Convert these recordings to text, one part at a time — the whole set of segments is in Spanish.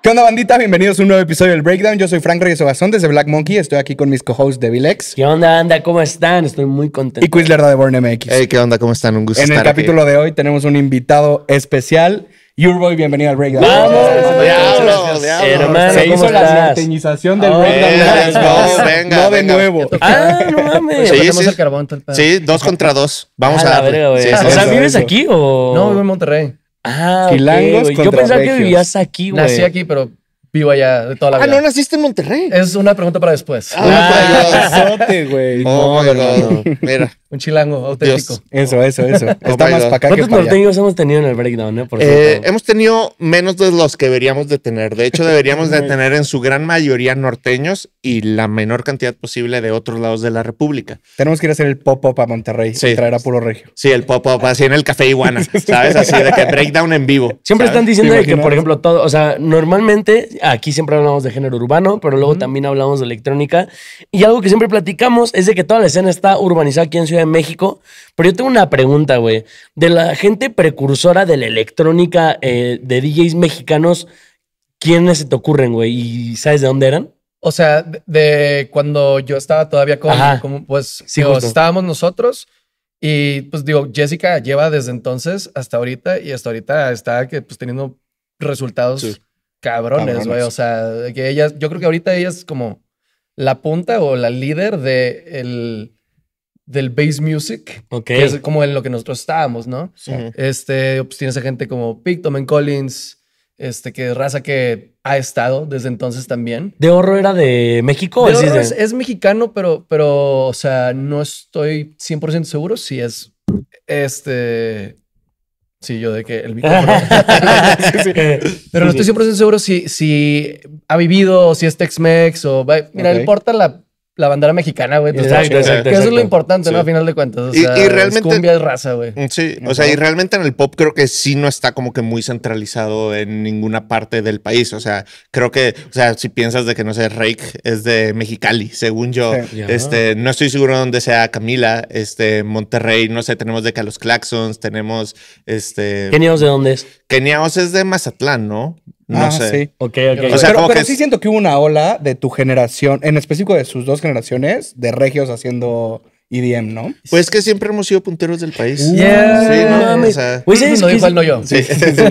¿Qué onda, bandita? Bienvenidos a un nuevo episodio del Breakdown. Yo soy Frank Reyes Obazón desde Black Monkey. Estoy aquí con mis co-hosts de Vilex. ¿Qué onda, anda? ¿Cómo están? Estoy muy contento. Y Quizler de Born MX. Hey, ¿qué onda? ¿Cómo están? Un gusto En el capítulo de hoy tenemos un invitado especial. Urboy, bienvenido al breakdown. ¡Vamos! Hermano, Se hizo la norteñización del oh, breakdown. No, venga, no de nuevo. Ah, no mames. Pues pues sí, sí. sí, dos contra dos. Vamos a darle. o sea, ¿vives aquí o...? No, vivo en Monterrey. Ah, Yo pensaba que vivías aquí, güey. Nací aquí, pero vivo allá de toda la ah, vida. Ah, ¿no naciste en Monterrey? Es una pregunta para después. Ah, ah güey. Oh, no, no. Mira. Un chilango auténtico. Eso, eso, eso. Está oh más para acá ¿Cuántos norteños hemos tenido en el breakdown? Eh, por eh, hemos tenido menos de los que deberíamos de tener. De hecho, deberíamos de tener en su gran mayoría norteños y la menor cantidad posible de otros lados de la República. Tenemos que ir a hacer el pop-up a Monterrey y traer a puro regio. Sí, el pop-up así en el Café Iguana, ¿sabes? Así de que breakdown en vivo. Siempre están diciendo que, por ejemplo, todo, o sea, normalmente aquí siempre hablamos de género urbano, pero luego también hablamos de electrónica. Y algo que siempre platicamos es de que toda la escena está urbanizada aquí en Ciudad en México. Pero yo tengo una pregunta, güey. De la gente precursora de la electrónica eh, de DJs mexicanos, ¿quiénes se te ocurren, güey? ¿Y sabes de dónde eran? O sea, de, cuando yo estaba todavía con, pues, estábamos nosotros. Y pues digo, Jessica lleva desde entonces hasta ahorita y hasta ahorita está que, pues, teniendo resultados cabrones, güey. O sea, que ella, yo creo que ahorita ella es como la punta o la líder de el, del bass music, que es como en lo que nosotros estábamos, ¿no? Sí. Este, pues, tienes a gente como and Collins, este, que raza que ha estado desde entonces también. ¿De Horror era de México? es, mexicano, pero, pero, o sea, no estoy 100% seguro si es, este... Sí, yo de que el eh, Pero no estoy 100% seguro si, si ha vivido si es Tex-Mex o... Mira, le importa la la bandera mexicana, güey. Pues, exacto, exacto, Que eso es lo importante, ¿no? A final de cuentas. O sea, y, realmente. Es cumbia raza, güey. Mm, sí, o sea, y realmente en el pop creo que sí no está como que muy centralizado en ninguna parte del país. O sea, creo que, o sea, si piensas de que no sé, Rake es de Mexicali, según yo. Este, no estoy seguro de dónde sea Camila, este, Monterrey, no sé, tenemos de que a los Claxons, tenemos este. Keniaos de dónde es? Keniaos es de Mazatlán, ¿no? No ah, sé. Sí. Okay, okay. pero, sí siento que hubo una ola de tu generación, en específico de sus dos generaciones, de regios haciendo EDM, ¿no? Pues que siempre hemos sido punteros del país. Uh, sí, no, o sea, pues no, igual no yo. Sí. Sí, sí,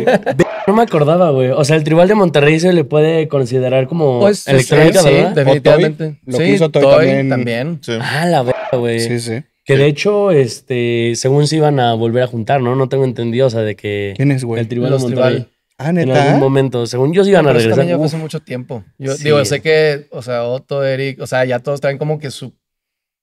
no me acordaba, güey. O sea, el tribal de Monterrey se le puede considerar como pues, electrónica, ¿verdad? definitivamente. Lo que hizo Toy, también. Ah, la verdad güey. Sí, sí. Que de hecho, este, según se iban a volver a juntar, ¿no? No tengo entendido, o sea, de que ¿Quién es, güey? el tribal de Monterrey. Ah, en algún momento. Según yo, sí iban a regresar. Yo hace mucho tiempo. Yo digo, sé que, o sea, Otto, Eric, o sea, ya todos traen como que su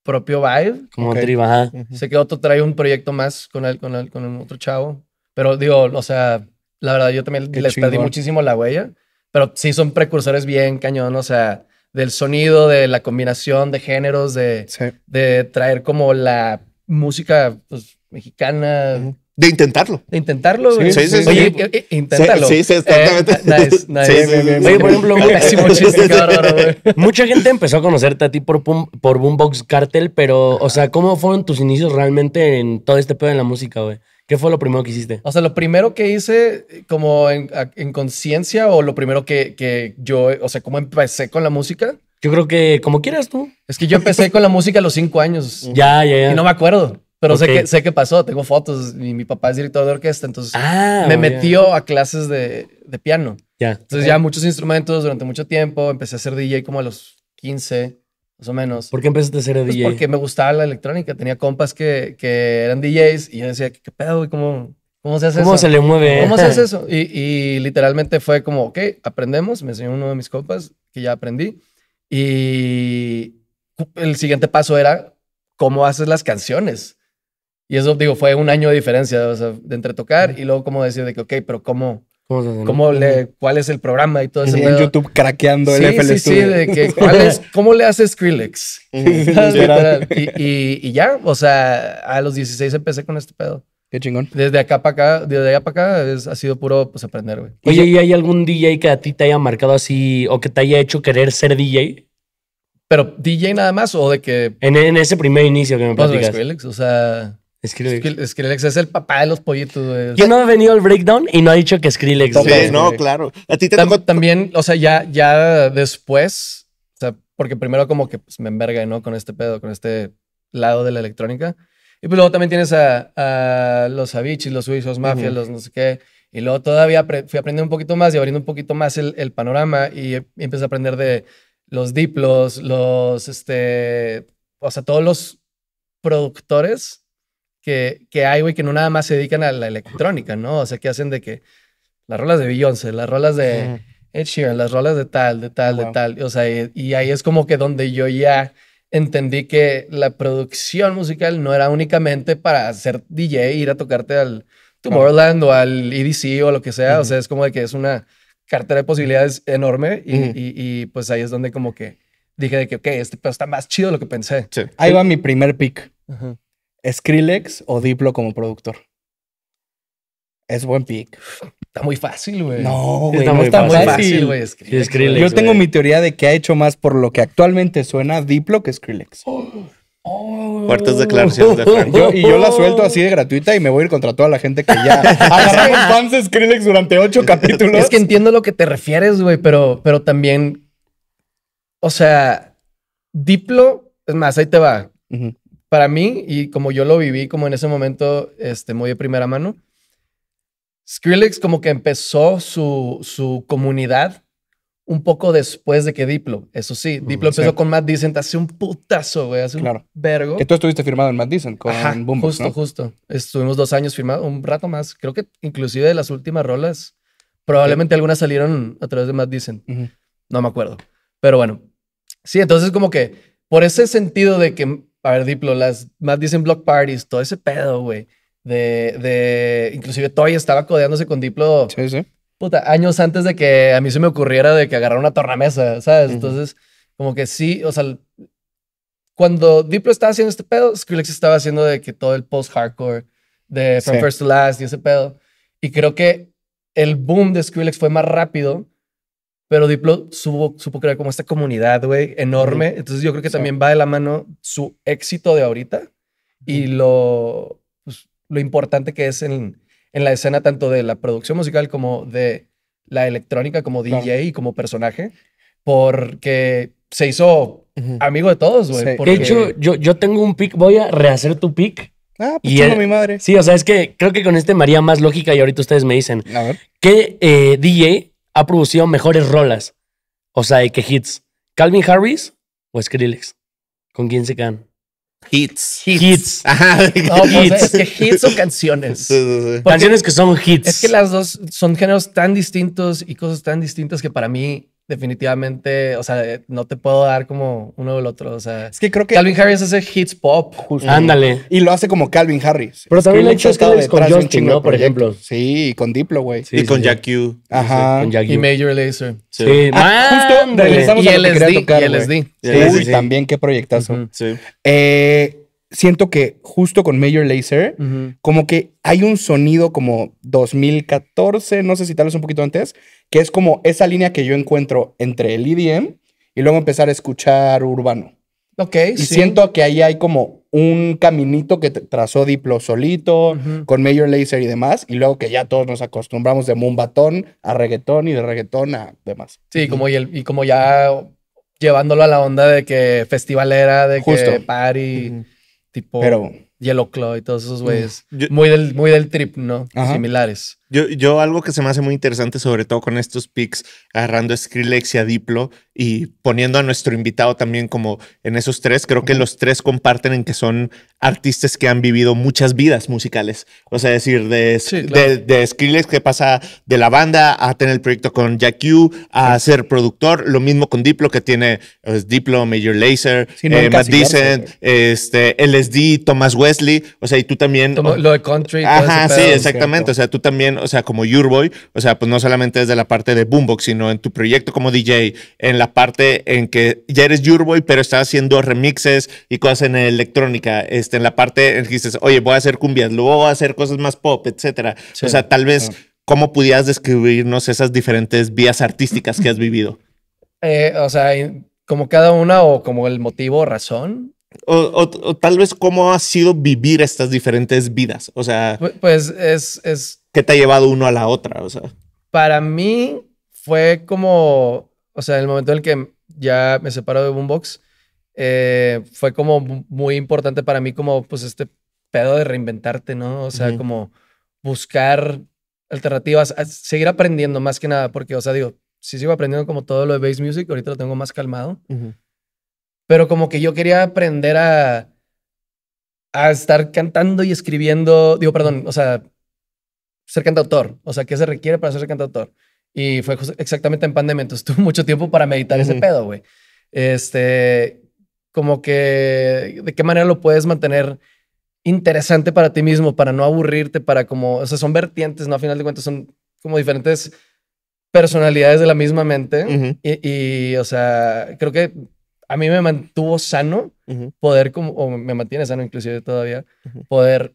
propio vibe. Como okay. ajá. Sé que Otto trae un proyecto más con él, con con otro chavo. Pero digo, o sea, la verdad, yo también les perdí muchísimo la huella. Pero sí son precursores bien cañón, o sea, del sonido, de la combinación de géneros, de, de traer como la música pues, mexicana. De intentarlo. De intentarlo. Sí, sí, sí. Oye, sí. Eh, inténtalo. Sí, sí, exactamente. nice, nice. Oye, por ejemplo, chiste, Mucha gente empezó a conocerte a ti por, por Boombox Cartel, pero, o sea, ¿cómo fueron tus inicios realmente en todo este pedo en la música, güey? ¿Qué fue lo primero que hiciste? O sea, lo primero que hice como en, en conciencia o lo primero que, que yo, o sea, ¿cómo empecé con la música? Yo creo que como quieras tú. Es que yo empecé con la música a los cinco años. Ya, ya, ya. Y no me acuerdo. Pero sé, que, sé que pasó, tengo fotos y mi papá es director de orquesta, entonces ah, me metió a clases de, de piano. Ya. Entonces ya muchos instrumentos durante mucho tiempo, empecé a ser DJ como a los 15, más o menos. ¿Por qué empezaste a ser pues DJ? Porque me gustaba la electrónica, tenía compas que, que eran DJs y yo decía, ¿qué, pedo? cómo, ¿Cómo se hace ¿Cómo se le mueve? ¿Cómo se hace eso? Y, y, literalmente fue como, ok, aprendemos, me enseñó uno de mis compas que ya aprendí y el siguiente paso era cómo haces las canciones. Y eso, digo, fue un año de diferencia, o sea, de entre tocar y luego como decir de que, ok, pero ¿cómo? ¿Cómo, le, ¿Cuál es el programa y todo eso? En YouTube craqueando el FL Sí, de que, ¿cómo le haces Skrillex? y, ya, o sea, a los 16 empecé con este pedo. Qué chingón. Desde acá para acá, desde allá para acá, ha sido puro pues, aprender, güey. Oye, ¿y hay algún DJ que a ti te haya marcado así o que te haya hecho querer ser DJ? ¿Pero DJ nada más o de que...? En, ese primer inicio que me pues, platicas. Skrillex, o sea... Skrillex. Skrillex es el papá de los pollitos, Yo ¿Quién no ha venido al breakdown y no ha dicho que Skrillex? Sí, no, claro. A ti te También, o sea, ya, ya después, o sea, porque primero como que pues, me enverga, ¿no? Con este pedo, con este lado de la electrónica. Y pues luego también tienes a, los Avicii, los Suizos, Mafia, los no sé qué. Y luego todavía fui aprendiendo un poquito más y abriendo un poquito más el, panorama y, y empecé a aprender de los diplos, los, este, o sea, todos los productores que, hay, güey, que no nada más se dedican a la electrónica, ¿no? O sea, que hacen de que las rolas de Beyoncé, las rolas de Ed Sheeran, las rolas de tal, de tal, de tal. O sea, y, ahí es como que donde yo ya entendí que la producción musical no era únicamente para ser DJ, ir a tocarte al Tomorrowland o al EDC o lo que sea. O sea, es como de que es una cartera de posibilidades enorme y, pues ahí es donde como que dije de que, ok, este pedo está más chido de lo que pensé. Sí. Ahí va mi primer pick. Skrillex o Diplo como productor. Es buen pick. Está muy fácil, güey. No, güey. Está, muy, fácil. güey. Yo tengo mi teoría de que ha hecho más por lo que actualmente suena Diplo que Skrillex. Oh. oh. de y yo la suelto así de gratuita y me voy a ir contra toda la gente que ya agarraron fans de Skrillex durante ocho capítulos. Es que entiendo lo que te refieres, güey, pero, pero también. O sea, Diplo, es más, ahí te va para mí, y como yo lo viví como en ese momento este, muy de primera mano, Skrillex como que empezó su, su comunidad un poco después de que Diplo. Eso sí, Diplo empezó con Matt Decent hace un putazo, güey, hace un vergo. Que tú estuviste firmado en Matt con Boombox, Justo, justo. Estuvimos dos años firmados, un rato más. Creo que inclusive de las últimas rolas, probablemente algunas salieron a través de Matt Decent No me acuerdo. Pero bueno, sí, entonces como que por ese sentido de que a ver, Diplo, las más dicen block parties, todo ese pedo, güey. De, de, inclusive Toy estaba codeándose con Diplo. Sí, sí. Puta, años antes de que a mí se me ocurriera de que agarrar una tornamesa, ¿sabes? Entonces, como que sí, o sea, cuando Diplo estaba haciendo este pedo, Skrillex estaba haciendo de que todo el post-hardcore de From First to Last y ese pedo. Y creo que el boom de Skrillex fue más rápido pero Diplo supo, crear como esta comunidad, güey, enorme. Entonces yo creo que también va de la mano su éxito de ahorita y lo, pues, lo importante que es en, en, la escena tanto de la producción musical como de la electrónica como DJ y como personaje, porque se hizo amigo de todos, güey. De hecho, yo, yo tengo un pick, voy a rehacer tu pick. Ah, pues y mi madre. Sí, o sea, es que creo que con este María más lógica y ahorita ustedes me dicen. A ver. ¿Qué eh, DJ ha producido mejores rolas? O sea, que qué hits? ¿Calvin Harris o Skrillex? ¿Con quién se quedan? Hits. Hits. Ajá. Pues, hits. hits o canciones. Canciones que son hits. Es que las dos son géneros tan distintos y cosas tan distintas que para mí definitivamente, o sea, eh, no te puedo dar como uno o el otro. O sea, es que creo que Calvin Harris hace hits pop. Ándale. Y lo hace como Calvin Harris. Pero también lo ha hecho Calvin con Justin, ¿no? Por ejemplo. Sí, y con Diplo, güey. y con Jack Q. Ajá. Y Major Lazer. Sí. Ah, ah, justo y LSD, que tocar, y LSD. Uy, también qué proyectazo. Sí. Eh siento que justo con Major Lazer, como que hay un sonido como 2014, no sé si tal vez un poquito antes, que es como esa línea que yo encuentro entre el EDM y luego empezar a escuchar urbano. Ok, y siento que ahí hay como un caminito que trazó Diplo solito, con Major Lazer y demás, y luego que ya todos nos acostumbramos de Mumbatón a reggaetón y de reggaetón a demás. Sí, como y, el, y como ya llevándolo a la onda de que festival era de que party tipo Pero, Yellow Claw y todos esos mm. güeyes. muy, del, muy del trip, ¿no? Similares. Yo, yo algo que se me hace muy interesante, sobre todo con estos pics, agarrando a Skrillex y a Diplo y poniendo a nuestro invitado también como en esos tres, creo que los tres comparten en que son artistas que han vivido muchas vidas musicales. O sea, decir, de, Skrillex que pasa de la banda a tener el proyecto con Jack a ser productor, lo mismo con Diplo que tiene pues, Diplo, Major Lazer, eh, Matt este, LSD, Thomas Wesley, o sea, y tú también... lo de country. Ajá, sí, exactamente. O sea, tú también o sea, como Your Boy, o sea, pues no solamente desde la parte de boombox, sino en tu proyecto como DJ, en la parte en que ya eres Your Boy, pero estás haciendo remixes y cosas en electrónica, este, en la parte en que dices, oye, voy a hacer cumbias, luego voy a hacer cosas más pop, etcétera. O sea, tal vez, ¿cómo pudieras describirnos esas diferentes vías artísticas que has vivido? Eh, o sea, como cada una o como el motivo o razón. O, tal vez cómo ha sido vivir estas diferentes vidas. O sea. Pues es te ha llevado uno a la otra? O sea. Para mí fue como, o sea, el momento en el que ya me separo de Boombox, eh, fue como muy importante para mí como pues este pedo de reinventarte, ¿no? O sea, como buscar alternativas, seguir aprendiendo más que nada, porque, o sea, digo, sí sigo aprendiendo como todo lo de bass music, ahorita lo tengo más calmado, pero como que yo quería aprender a, a estar cantando y escribiendo, digo, perdón, o sea, ser cantautor? O sea, ¿qué se requiere para ser cantautor? Y fue exactamente en pandemia, entonces tuve mucho tiempo para meditar ese pedo, güey. Este, como que, ¿de qué manera lo puedes mantener interesante para ti mismo, para no aburrirte, para como, o sea, son vertientes, ¿no? A final de cuentas son como diferentes personalidades de la misma mente. y, o sea, creo que a mí me mantuvo sano poder, como, o me mantiene sano inclusive todavía, poder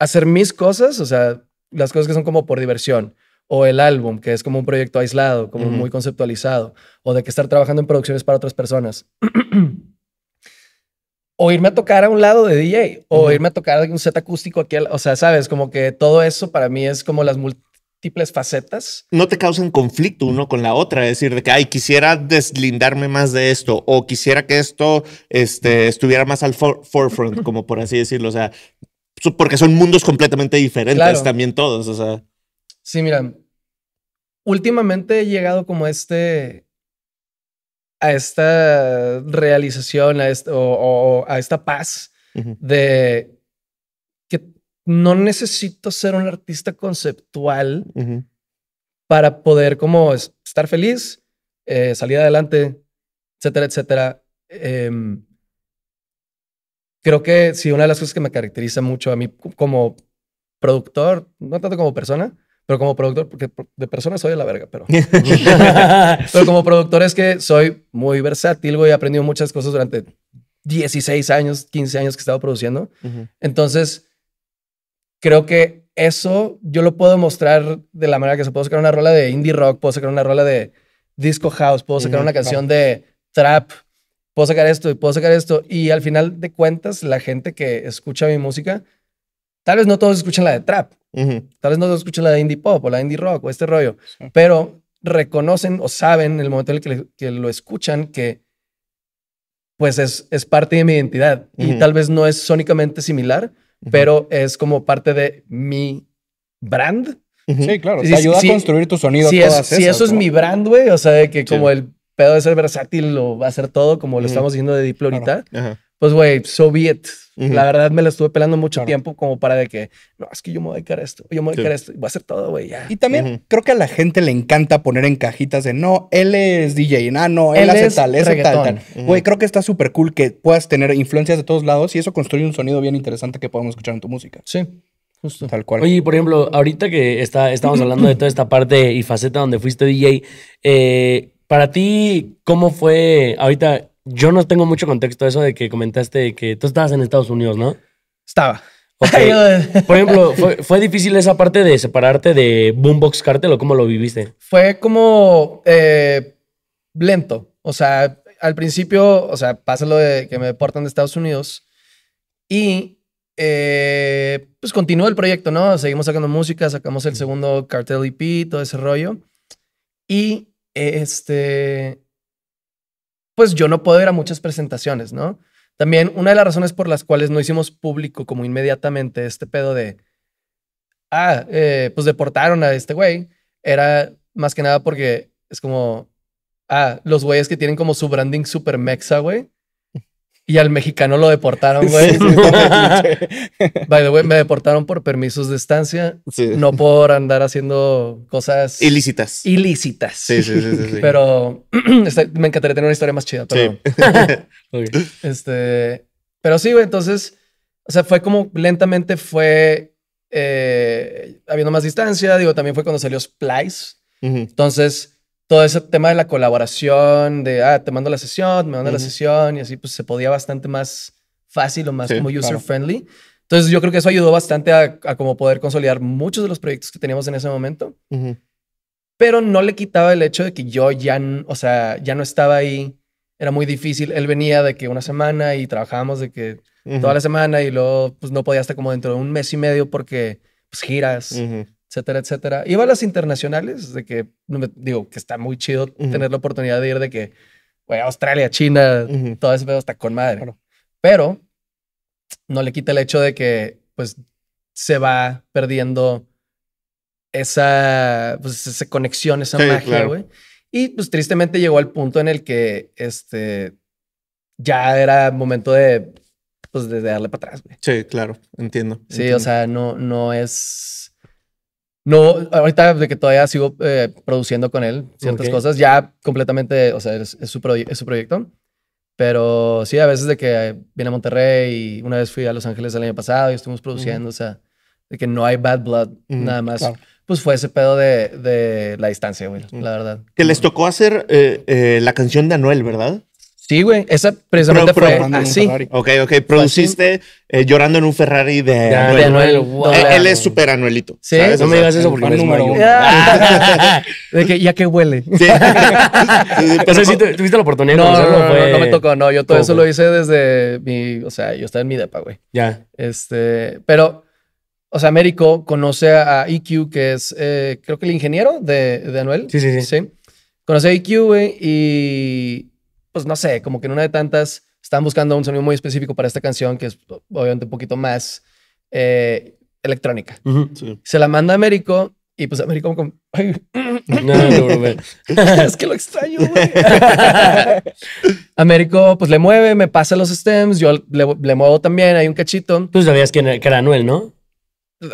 hacer mis cosas, o sea, las cosas que son como por diversión, o el álbum, que es como un proyecto aislado, como muy conceptualizado, o de que estar trabajando en producciones para otras personas. o irme a tocar a un lado de DJ, o irme a tocar un set acústico aquí, o sea, sabes, como que todo eso para mí es como las múltiples facetas. No te causan conflicto uno con la otra, es decir, de que, ay, quisiera deslindarme más de esto, o quisiera que esto este, estuviera más al forefront, como por así decirlo, o sea, porque son mundos completamente diferentes también todos, o sea. Sí, mira, últimamente he llegado como a este, a esta realización, a esto o, a esta paz de que no necesito ser un artista conceptual para poder como estar feliz, eh, salir adelante, etcétera, etcétera. Em, creo que sí, una de las cosas que me caracteriza mucho a mí como productor, no tanto como persona, pero como productor, porque de persona soy de la verga, pero. pero como productor es que soy muy versátil, voy He aprendido muchas cosas durante 16 años, 15 años que he estado produciendo. Entonces, creo que eso yo lo puedo mostrar de la manera que se puede sacar una rola de indie rock, puedo sacar una rola de disco house, puedo sacar una canción de trap, puedo sacar esto y puedo sacar esto. Y al final de cuentas, la gente que escucha mi música, tal vez no todos escuchan la de trap, tal vez no todos escuchan la de indie pop o la indie rock o este rollo, pero reconocen o saben en el momento en el que, lo escuchan que pues es, es parte de mi identidad y tal vez no es sónicamente similar, pero es como parte de mi brand. Sí, claro, te ayuda a construir tu sonido. Si, eso es mi brand, güey, o sea, que como el pedo de ser versátil lo va a hacer todo, como lo estamos diciendo de Diplo ahorita, pues, güey, soviet. La verdad me la estuve pelando mucho tiempo como para de que, no, es que yo me voy a dedicar esto, yo me voy a dedicar esto, y voy a hacer todo, güey, ya. Y también creo que a la gente le encanta poner en cajitas de, no, él es DJ, ah, no, no, él, hace tal, ese tal, Güey, creo que está súper cool que puedas tener influencias de todos lados y eso construye un sonido bien interesante que podamos escuchar en tu música. Sí. Justo. Tal cual. Oye, por ejemplo, ahorita que está, estamos hablando de toda esta parte y faceta donde fuiste DJ, eh, para ti, ¿cómo fue? Ahorita, yo no tengo mucho contexto eso de que comentaste que tú estabas en Estados Unidos, ¿no? Estaba. Por ejemplo, ¿fue, difícil esa parte de separarte de Boombox Cartel o cómo lo viviste? Fue como eh, lento. O sea, al principio, o sea, pasa lo de que me deportan de Estados Unidos y eh, pues continuó el proyecto, ¿no? Seguimos sacando música, sacamos el segundo Cartel EP, todo ese rollo. Y eh, este, pues yo no puedo ir a muchas presentaciones, ¿no? También una de las razones por las cuales no hicimos público como inmediatamente este pedo de, ah, eh, pues deportaron a este güey, era más que nada porque es como, ah, los güeyes que tienen como su branding super mexa, güey, y al mexicano lo deportaron, güey. By the way, me deportaron por permisos de estancia, no por andar haciendo cosas ilícitas. Ilícitas. Sí, sí, sí. Pero este, me encantaría tener una historia más chida. Pero... este, pero sí, güey, entonces, o sea, fue como lentamente fue eh, habiendo más distancia. Digo, también fue cuando salió Splice. Entonces, todo ese tema de la colaboración, de, ah, te mando la sesión, me mando la sesión, y así pues se podía bastante más fácil o más como user friendly. Entonces yo creo que eso ayudó bastante a, como poder consolidar muchos de los proyectos que teníamos en ese momento, pero no le quitaba el hecho de que yo ya, o sea, ya no estaba ahí, era muy difícil, él venía de que una semana y trabajábamos de que toda la semana y luego pues no podía hasta como dentro de un mes y medio porque pues giras, etcétera, etcétera. Iba a las internacionales, de que, digo, que está muy chido tener la oportunidad de ir de que, güey, Australia, China, todo ese pedo está con madre. Pero no le quita el hecho de que, pues, se va perdiendo esa, pues, esa conexión, esa magia, güey. Y, pues, tristemente llegó al punto en el que, este, ya era momento de, pues, de darle para atrás, güey. Sí, claro, entiendo. Sí, o sea, no, no es no, ahorita de que todavía sigo eh, produciendo con él ciertas cosas, ya completamente, o sea, es, su proyecto. Pero sí, a veces de que eh, viene a Monterrey y una vez fui a Los Ángeles el año pasado y estuvimos produciendo, o sea, de que no hay bad blood, nada más. Pues fue ese pedo de, la distancia, güey, la verdad. Que les tocó hacer eh, la canción de Anuel, ¿verdad? Sí, güey, esa precisamente fue así. Ok, ok, produciste eh, llorando en un Ferrari de, de Anuel. él, es súper Anuelito. Sí, ¿sabes? no me digas eso porque es número uno. de ya que huele. Sí. pero o tuviste la oportunidad no, no, no, no, me tocó, no, yo todo eso lo hice desde mi, o sea, yo estaba en mi depa, güey. Ya. Este, pero o sea, Américo conoce a EQ, que es, eh, creo que el ingeniero de, Anuel. Sí, sí, sí. ¿sí? Conoce a EQ, güey, y pues no sé, como que en una de tantas están buscando un sonido muy específico para esta canción, que es obviamente un poquito más eh, electrónica. Se la manda a Américo y pues Américo como... no, no, es que lo extraño, güey. Américo pues le mueve, me pasa los stems, yo le, muevo también, hay un cachito. Tú sabías que era Anuel, ¿no?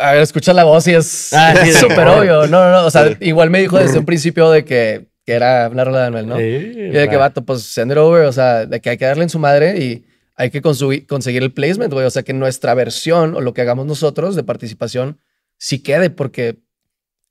A ver, escucha la voz y es ah, súper obvio. No, no, no. O sea, igual me dijo desde un principio de que que era una rola de Anuel, ¿no? y de que, vato, pues send it over, o sea, de que hay que darle en su madre y hay que conseguir el placement, güey. O sea, que nuestra versión o lo que hagamos nosotros de participación sí quede, porque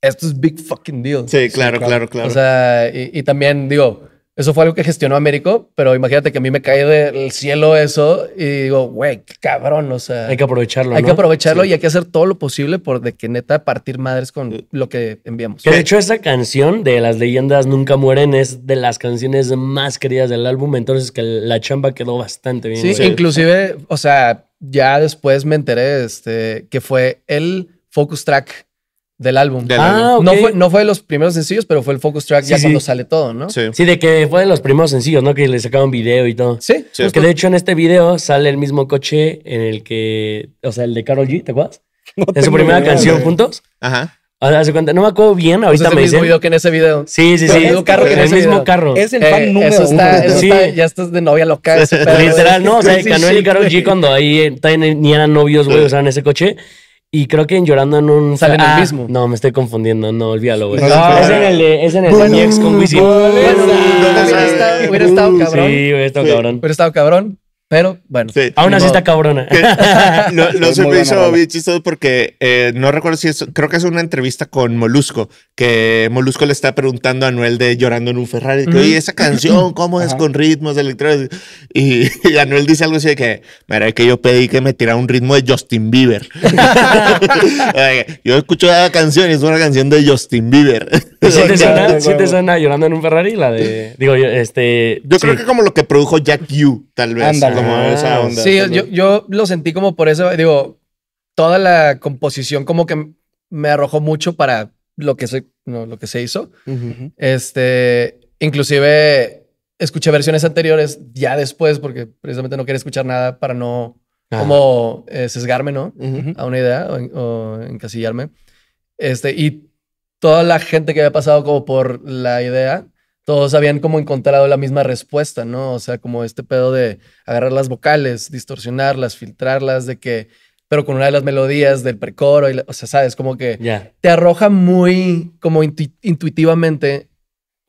esto es big fucking deal. Sí, claro, claro, claro, O sea, y, y también digo, eso fue algo que gestionó Américo, pero imagínate que a mí me cae del cielo eso y digo, güey, cabrón, o sea. Hay que aprovecharlo. Hay que aprovecharlo y hay que hacer todo lo posible por de que neta partir madres con lo que enviamos. de hecho, esa canción de Las leyendas nunca mueren es de las canciones más queridas del álbum, entonces que la chamba quedó bastante bien. Sí, inclusive, o sea, ya después me enteré este, que fue el focus track del álbum. ah, ok. No, fue, no fue de los primeros sencillos, pero fue el focus track ya cuando sale todo, ¿no? Sí. sí. de que fue de los primeros sencillos, ¿no? Que le sacaron video y todo. Sí. Porque de hecho en este video sale el mismo coche en el que, o sea, el de Carol G, ¿te acuerdas? en su primera canción juntos. Ajá. Ahora se cuenta, no me acuerdo bien, pues ahorita dicen. es el mismo video que en ese video. Sí, sí, sí. El, en ese mismo carro. Es el fan eh, número está, Eso está, ya estás de novia loca. Literal, no, o sea, Canuel y Carol G cuando ahí eh, ni eran novios, güey, o sea, en ese coche y creo que en Llorando en un... Sale el ah, mismo. No, me estoy confundiendo. No, olvídalo, güey. es en el de, es en el de ex con Wisin. Hubiera estado cabrón. Sí, hubiera estado cabrón. Hubiera estado cabrón. Pero bueno, aún así está cabrona. no, se me hizo bien chistoso porque eh, no recuerdo si es, creo que es una entrevista con Molusco, que Molusco le está preguntando a Anuel de Llorando en un Ferrari, oye, esa canción, ¿cómo es con ritmos electrónicos? Y, Anuel dice algo así de que, mira, que yo pedí que me tirara un ritmo de Justin Bieber. yo escucho la canción y es una canción de Justin Bieber. si te, suena, Llorando en un Ferrari? La de, digo, este... Yo creo que como lo que produjo Jack U, tal vez. Ah, sí, yo, lo sentí como por eso, digo, toda la composición como que me arrojó mucho para lo que se, lo que se hizo. Este, inclusive escuché versiones anteriores ya después porque precisamente no quería escuchar nada para no como eh, sesgarme, ¿no? A una idea o, o, encasillarme. Este, y toda la gente que había pasado como por la idea todos habían como encontrado la misma respuesta, ¿no? O sea, como este pedo de agarrar las vocales, distorsionarlas, filtrarlas, de que, pero con una de las melodías del precoro, y o sea, sabes, como que te arroja muy como intuitivamente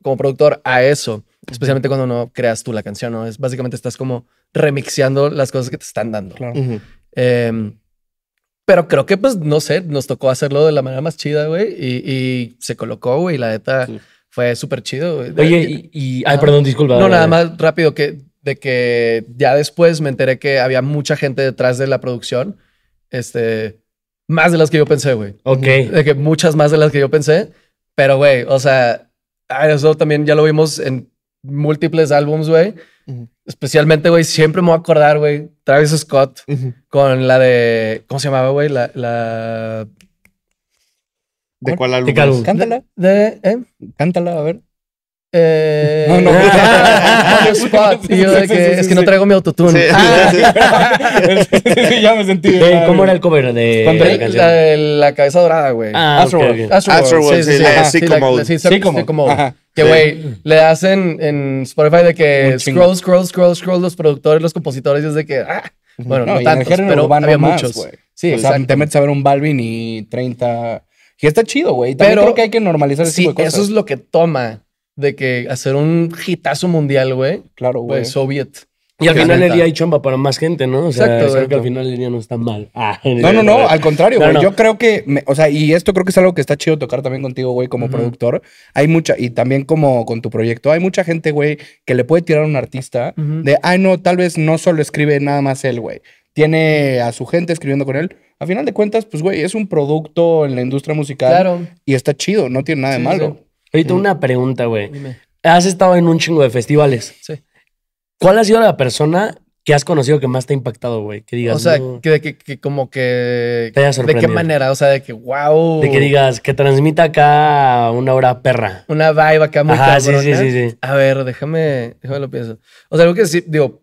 como productor a eso, especialmente cuando no creas tú la canción, ¿no? Es básicamente estás como remixeando las cosas que te están dando. Em, pero creo que, pues, no sé, nos tocó hacerlo de la manera más chida, güey, y, se colocó, güey, la neta fue súper chido. Oye, y, ay, perdón, disculpa. No, nada más rápido que de que ya después me enteré que había mucha gente detrás de la producción, este, más de las que yo pensé, güey. Ok. De que muchas más de las que yo pensé, pero güey, o sea, eso también ya lo vimos en múltiples álbums, güey. Especialmente, güey, siempre me voy a acordar, güey, Travis Scott con la de, ¿cómo se llamaba, güey? La, la ¿De cuál álbum? Cántala. De, ¿eh? Cántala, a ver. Eh, no, no, es que no traigo mi autotune. Sí, ah. ya me sentí. ¿Cómo era el cover de la, la, la cabeza dorada, güey? Ah, Astro okay, okay. sí, sí, sí, como. Que, güey, le hacen en Spotify de que scroll, scroll, scroll, scroll los productores, los compositores, y es de que. Ah, bueno, no, no tantos, pero había muchos. Sí, o sea, te va a ver un Balvin y 30 y está chido, güey. Pero creo que hay que normalizar ese tipo de cosas. Eso es lo que toma de que hacer un hitazo mundial, güey. Claro, güey. Pues, soviet. Y al final el día hay chamba para más gente, ¿no? O sea, creo que al final el día no está mal. Ah, no, no, no, al contrario, güey. Yo creo que, o sea, y esto creo que es algo que está chido tocar también contigo, güey, como productor. Hay mucha, y también como con tu proyecto, hay mucha gente, güey, que le puede tirar a un artista de, ay, no, tal vez no solo escribe nada más él, güey. Tiene a su gente escribiendo con él, a final de cuentas, pues, güey, es un producto en la industria musical. Claro. Y está chido, no tiene nada de malo. Ahorita una pregunta, güey. Dime. Has estado en un chingo de festivales. Sí. ¿Cuál ha sido la persona que has conocido que más te ha impactado, güey? Que digas. O sea, que, como que. Te haya sorprendido. ¿De qué manera? O sea, de que, wow. De que digas, que transmita acá una hora perra. Una vibe acá muy sí, sí, sí, A ver, déjame, déjame lo pienso. O sea, algo que sí, digo,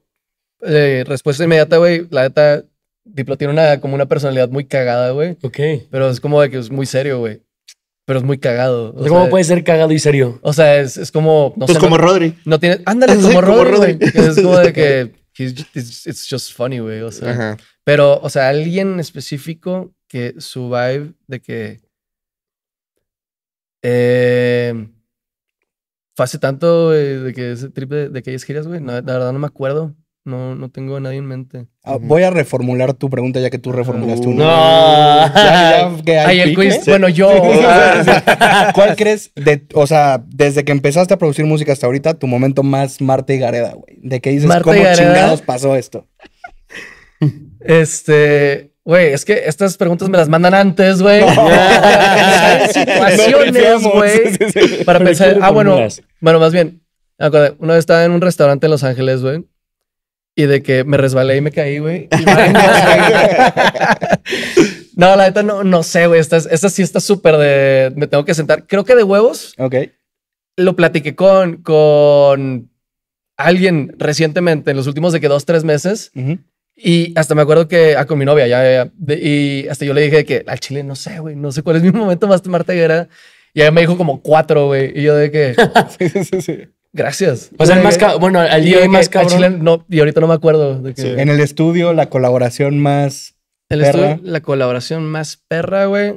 eh, respuesta inmediata, güey, la neta Diplo tiene una, como una personalidad muy cagada, güey. Ok. Pero es como de que es muy serio, güey. Pero es muy cagado. O sea, ¿Cómo puede ser cagado y serio? O sea, es, es como. No es pues como Rodri. No tiene, ándale, es como Rodri. Es como de que. It's, just funny, güey. O sea. Pero, o sea, alguien específico que su vibe de que. Eh, tanto, de que ese trip de, de aquellas giras, güey. la verdad no me acuerdo. No, no tengo a nadie en mente. Ah, voy a reformular tu pregunta ya que tú reformulaste una. Uh. No. Bueno, yo. ¿Cuál crees, de, o sea, desde que empezaste a producir música hasta ahorita, tu momento más Marta y Gareda, güey? ¿De qué dices? ¿Cómo chingados pasó esto? Este. Güey, es que estas preguntas me las mandan antes, güey. Situaciones, güey. para pensar. Ah, bueno. Bueno, más bien. Una vez estaba en un restaurante en Los Ángeles, güey y de que me resbalé y me caí, güey. no, la neta no, no sé, güey. Esta, sí está súper de... Me tengo que sentar. Creo que de huevos. Ok. Lo platiqué con, con alguien recientemente, en los últimos de que dos, tres meses. Y hasta me acuerdo que ah, con mi novia, ya, y hasta yo le dije que al chile no sé, güey, no sé cuál es mi momento más Marta teguera. Y ella me dijo como cuatro, güey. Y yo de que. sí, sí, sí. Gracias. O sea, el más bueno, allí día más cabrón. Chile, no, y ahorita no me acuerdo. De que... En el estudio, la colaboración más. El estudio, la colaboración más perra, güey,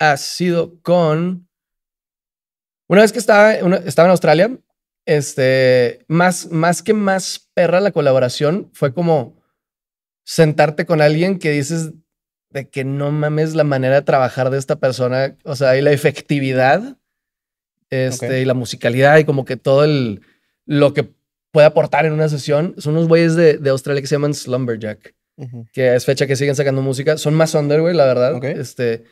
ha sido con. Una vez que estaba, estaba en Australia, este, más, más que más perra la colaboración, fue como sentarte con alguien que dices de que no mames la manera de trabajar de esta persona, o sea, y la efectividad este, y la musicalidad y como que todo el, lo que puede aportar en una sesión. Son unos güeyes de, Australia que se llaman Slumberjack, que es fecha que siguen sacando música. Son más under, güey, la verdad. Este,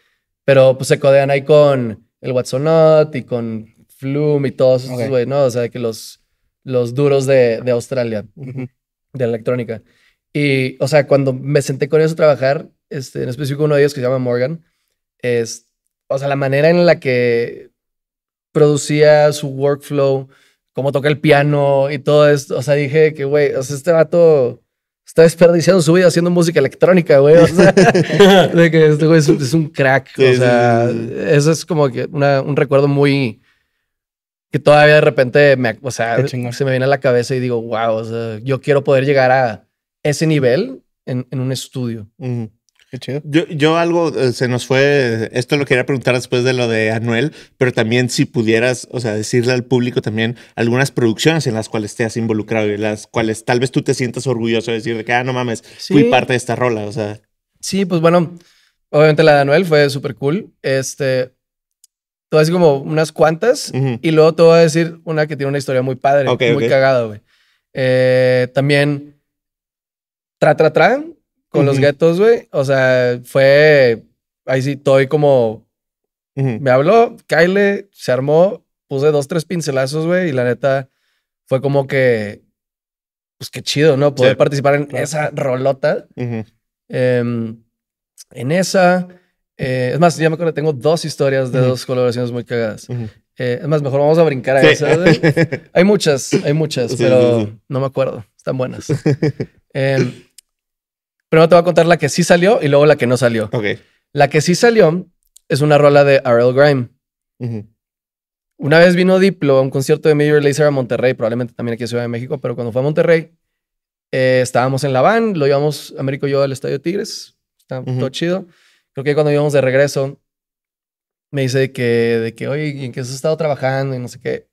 pero pues se codean ahí con el What's y con Flume y todos esos, güey, ¿no? O sea, que los, los duros de, Australia, de la electrónica. Y, o sea, cuando me senté con ellos a trabajar, este, en específico uno de ellos que se llama Morgan, es, o sea, la manera en la que producía su workflow, cómo toca el piano y todo esto. O sea, dije que, güey, o sea, este vato está desperdiciando su vida haciendo música electrónica, güey. O sea, de que este güey es, un crack. o sea, eso es como que un recuerdo muy. que todavía de repente me, o sea, se me viene a la cabeza y digo, wow, o sea, yo quiero poder llegar a ese nivel en, un estudio. Qué chido. Yo, algo eh, se nos fue, esto lo quería preguntar después de lo de Anuel, pero también si pudieras, o sea, decirle al público también algunas producciones en las cuales te has involucrado y las cuales tal vez tú te sientas orgulloso de decir que, ah, no mames, fui parte de esta rola, o sea. Sí, pues bueno, obviamente la de Anuel fue súper cool. Este, a decir como unas cuantas y luego te voy a decir una que tiene una historia muy padre, muy cagada, güey. Eh, también Tra Tra Tra con los guetos, güey. O sea, fue. Ahí sí, estoy como. Me habló, Kyle, se armó, puse dos, tres pincelazos, güey, y la neta fue como que. Pues qué chido, ¿no? Poder participar en esa rolota. Em, en esa. Eh, es más, ya me acuerdo, tengo dos historias de dos colaboraciones muy cagadas. Eh, es más, mejor vamos a brincar a esas. Hay muchas, hay muchas, pero no me acuerdo. Están buenas. Em, Primero te voy a contar la que sí salió y luego la que no salió. Ok. La que sí salió es una rola de R.L. Grime. Una vez vino Diplo a un concierto de Major Lazer a Monterrey, probablemente también aquí en Ciudad de México, pero cuando fue a Monterrey, eh, estábamos en la van, lo llevamos Américo y yo al Estadio Tigres. Está todo chido. Creo que cuando íbamos de regreso, me dice que, de que, oye, ¿en qué has estado trabajando? Y no sé qué.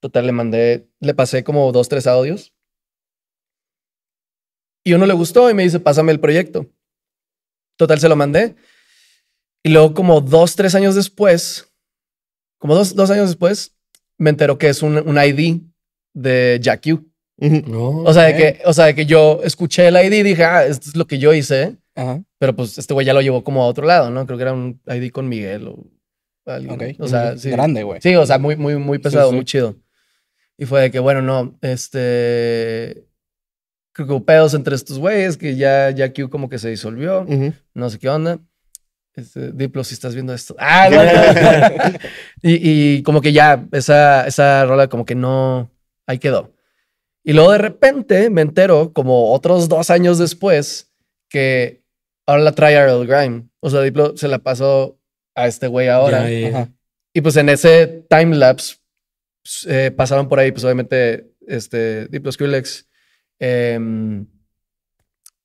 Total, le mandé, le pasé como dos, tres audios. Y uno le gustó y me dice, pásame el proyecto. Total, se lo mandé. Y luego como dos, tres años después, como dos, dos años después, me enteró que es un, ID de Jack o, sea, de que, o sea, de que yo escuché el ID y dije, ah, esto es lo que yo hice. Pero pues este güey ya lo llevó como a otro lado, ¿no? Creo que era un ID con Miguel o algo. O sea, Grande, güey. Sí, o sea, muy, muy, muy pesado, muy chido. Y fue de que, bueno, no, este pedos entre estos güeyes, que ya, ya Q como que se disolvió, no sé qué onda. Este, Diplo, si estás viendo esto. Ah, y, y, como que ya esa, esa rola como que no, ahí quedó. Y luego de repente me entero, como otros dos años después, que ahora la trae Earl Grime. O sea, Diplo se la pasó a este güey ahora. Y pues en ese time lapse pues, eh, pasaron por ahí, pues obviamente, este, Diplo Skrillex, Em,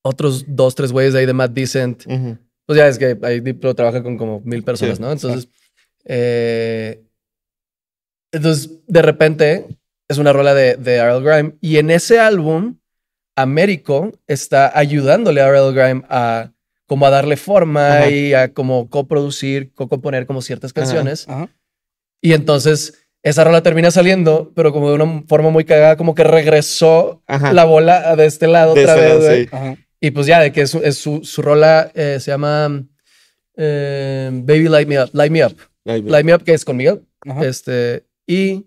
otros dos, tres güeyes de ahí de Matt Decent. Pues ya es que ahí Diplo trabaja con como mil personas, ¿no? Entonces, eh, entonces, de repente es una rola de, de Earl Grime. Y en ese álbum, Américo está ayudándole a Earl Grime a como a darle forma y a como coproducir, co-componer como ciertas canciones. Y entonces esa rola termina saliendo, pero como de una forma muy cagada, como que regresó la bola de este lado otra este vez. Y pues ya, de que es, su, su, rola eh, se llama eh, Baby Light Me Up, Light Me Up. Light Me, Up, que es con Miguel. Este, y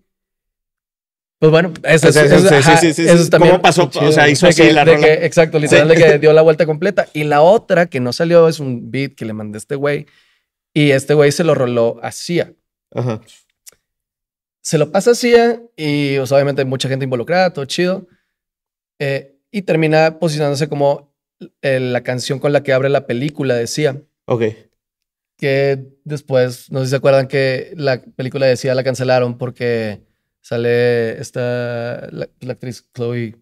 pues bueno, eso es, eso, también. ¿Cómo pasó? O sea, hizo así que, la rola. exacto, literal, de que dio la vuelta completa. Y la otra que no salió es un beat que le mandé a este güey. Y este güey se lo roló así. Ajá se lo pasa así ¿eh? y obviamente mucha gente involucrada, todo chido. Eh, y termina posicionándose como eh, la canción con la que abre la película, decía. Ok. Que después, no sé si se acuerdan que la película de decía la cancelaron porque sale esta, la, actriz Chloe.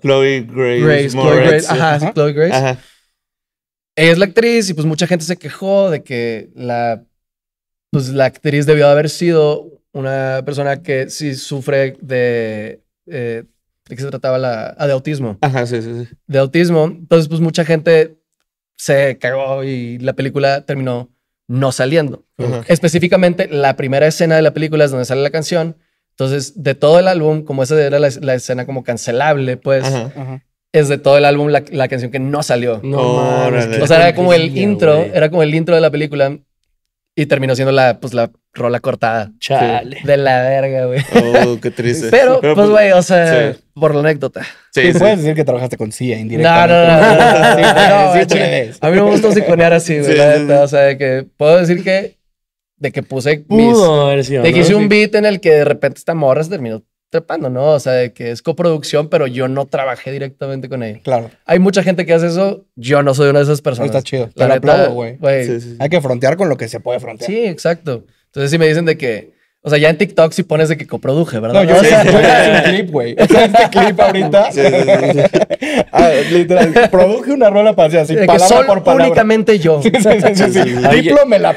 Chloe Grace. Grace Grace. Ajá, Chloe Grace. Ajá. Ella es la actriz y pues mucha gente se quejó de que la, pues la actriz debió haber sido una persona que sí sufre de... Eh, ¿De qué se trataba la...? Ah, de autismo. Ajá, sí, sí, sí. De autismo. Entonces, pues mucha gente se cagó y la película terminó no saliendo. Específicamente, la primera escena de la película es donde sale la canción. Entonces, de todo el álbum, como esa era la, escena como cancelable, pues, es de todo el álbum la, canción que no salió. No, no O sea, era como el intro, era como el intro de la película y terminó siendo la, pues, la rola cortada. Chale. De la verga, güey. Oh, qué triste. Pero, pues, pues, güey, o sea, por la anécdota. Sí, puedes decir que trabajaste con CIA indirectamente. No, no, no. sí, a mí me gustó psiconear así, güey. O sea, que puedo decir que de que puse mis, Pudo de que hice un beat en el que de repente esta morra se terminó trepando, ¿no? O sea, de que es coproducción, pero yo no trabajé directamente con él. Claro. Hay mucha gente que hace eso, yo no soy una de esas personas. Está chido. Te aplaudo, güey. Hay que frontear con lo que se puede frontear. Sí, exacto. Entonces, si me dicen de que o sea, ya en TikTok sí pones de que coproduje, ¿verdad? No, yo, sí, sí, un clip, güey. O sea, este clip ahorita. Ver, ah, literal, produje una rueda para así, de palabra por únicamente yo. Sí, sí, sí. la...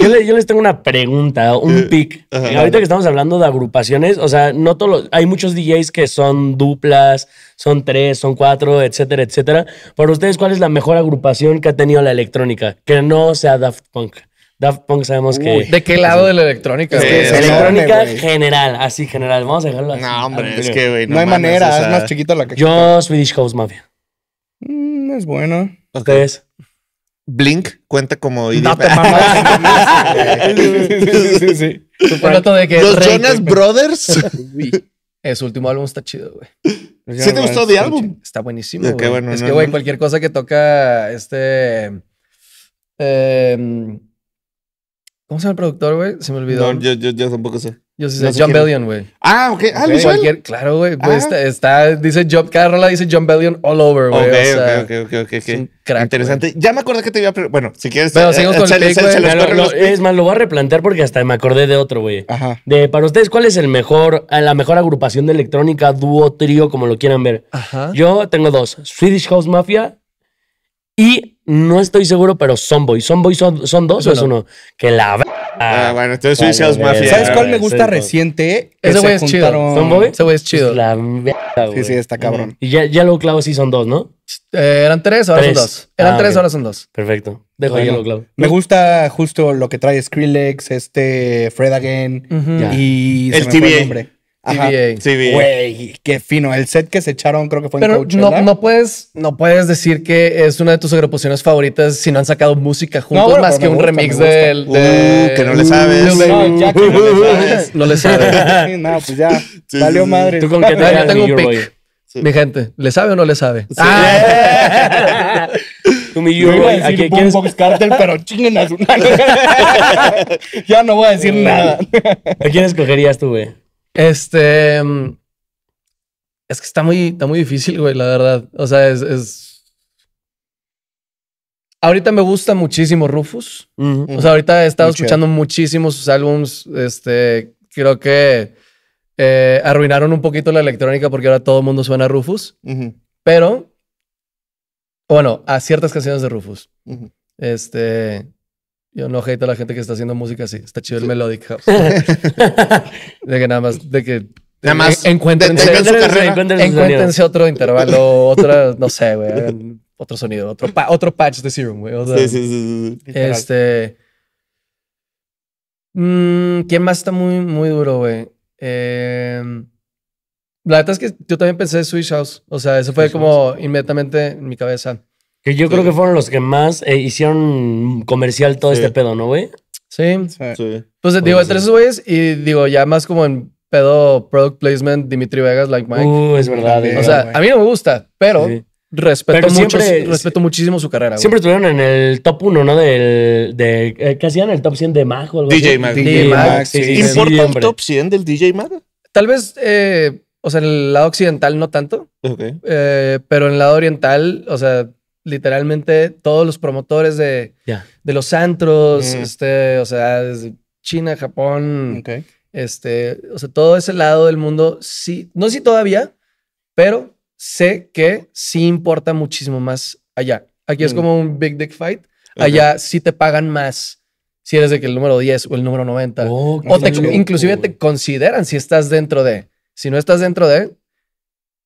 yo, les tengo una pregunta, un eh, pic. ahorita que estamos hablando de agrupaciones, o sea, no todos Hay muchos DJs que son duplas, son tres, son cuatro, etcétera, etcétera. Para ustedes, ¿cuál es la mejor agrupación que ha tenido la electrónica? Que no sea Daft Punk. Daft Punk sabemos que. ¿De qué lado de la electrónica? electrónica general, así general. Vamos a dejarlo así. No, hombre, es que, güey. No, hay manera, es más chiquito la que. Yo, Swedish House Mafia. Mm, es bueno. ¿Ustedes? Blink cuenta como No te sí, sí, sí, de que Los Jonas Brothers. su último álbum está chido, güey. ¿Sí te gustó el álbum? Está buenísimo. es que, güey, cualquier cosa que toca este. Eh, ¿Cómo se llama el productor, güey? Se me olvidó. No, yo, yo, yo tampoco sé. Yo sí sé, John Bellion, güey. Ah, ok. Ah, okay. claro, güey. Pues ah. está, dice Job, cada rola dice John Bellion all over, güey. Okay, ok, ok, ok, Interesante. Ya me acordé que te iba a. Bueno, si quieres. Pero seguimos eh, con el pick, Es más, lo voy a replantear porque hasta me acordé de otro, güey. Ajá. De para ustedes, ¿cuál es el mejor, eh, la mejor agrupación de electrónica, dúo, trío, como lo quieran ver? Ajá. Yo tengo dos: Swedish House Mafia y no estoy seguro, pero Sonboy. ¿Sonboy son, dos o es uno? Que la. Ah, ah, bueno, entonces Suicidas Mafia. ¿Sabes cuál me ah, gusta reciente? Ese güey es chido. ¿Sonboy? Ese güey es chido. La Sí, sí, está cabrón. Y ya, ya luego Clau sí son dos, ¿no? Eh, eran tres, ahora son dos. Eran ah, tres, ahora son dos. Perfecto. Dejo ahí Me gusta justo lo que trae Skrillex, este Fred Again y el, el, nombre. TBA. CBA. CBA. Güey, qué fino. El set que se echaron creo que fue en Coachella. No, no, puedes, no puedes decir que es una de tus agrupaciones favoritas si no han sacado música juntos más que un remix del... Uh, de... que no le sabes. No, le sabes. No pues ya. salió madre. ¿Tú con qué te Yo tengo un pick. Mi gente, ¿le sabe o no le sabe? ¡Ah! Tú mi yo, güey. Aquí quieres Box Cartel, pero chinguen a su Ya no voy a decir nada. ¿A quién escogerías tú, güey? Este. Mm, es que está muy, está muy difícil, güey, la verdad. O sea, es. Ahorita me gusta muchísimo Rufus. O sea, ahorita he estado escuchando muchísimos muchísimo sus álbums. Este, creo que eh, arruinaron un poquito la electrónica porque ahora todo el mundo suena a Rufus. Pero, bueno, a ciertas canciones de Rufus. Este, yo no hate a la gente que está haciendo música así. Está chido el Melodic House. de que nada más, de que Nada más. Encuéntrense, otro intervalo, otra, no sé, güey. Otro sonido, otro, otro patch de Serum, güey. sí, sí, sí, Este. Mm, ¿Quién más está muy, muy duro, güey? Em, la verdad es que yo también pensé Switch House. O sea, eso fue como inmediatamente en mi cabeza yo creo que fueron los que más eh, hicieron comercial todo este pedo, ¿no, güey? Sí. Pues digo, entre esos güeyes y digo, ya más como en pedo product placement, Dimitri Vegas, like Mike. Uh, es verdad. o eh. sea, a mí no me gusta, pero respeto, mucho, respeto muchísimo su carrera. Siempre estuvieron en el top 1, ¿no? Del, de, eh, ¿Qué hacían? El top 100 de Mag algo DJ así. DJ, Mag. ¿Importa el top 100 del DJ Mag? Tal vez, o sea, en el lado occidental no tanto. pero en el lado oriental, o sea, literalmente todos los promotores de, de los antros, este, o sea, China, Japón, este, o sea, todo ese lado del mundo, sí, no sé todavía, pero sé que sí importa muchísimo más allá. Aquí es mm. como un big dick fight. Allá sí te pagan más si eres de que el número 10 o el número 90. o inclusive te consideran si estás dentro de. Si no estás dentro de,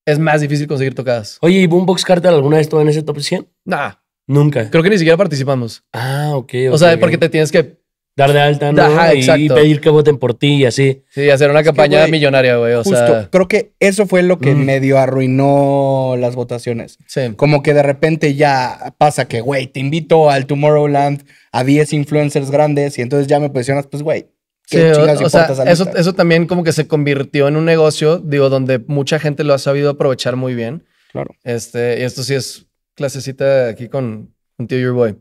es más difícil conseguir tocadas. Oye, ¿y Boombox Cartel alguna vez estuvo en ese top 100? Nah. Nunca. Creo que ni siquiera participamos. Ah, ok. okay. O sea, porque te tienes que dar de alta ¿no? Ajá, y pedir que voten por ti y así. Sí, hacer una campaña millonaria, güey. O justo, creo que eso fue lo que medio arruinó las votaciones. Sí. Como que de repente ya pasa que, güey, te invito al Tomorrowland a 10 influencers grandes y entonces ya me posicionas, pues, güey, o, sea, eso, eso también como que se convirtió en un negocio, digo, donde mucha gente lo ha sabido aprovechar muy bien. Claro. Este, y esto sí es clasecita aquí con, un Tío Your Boy.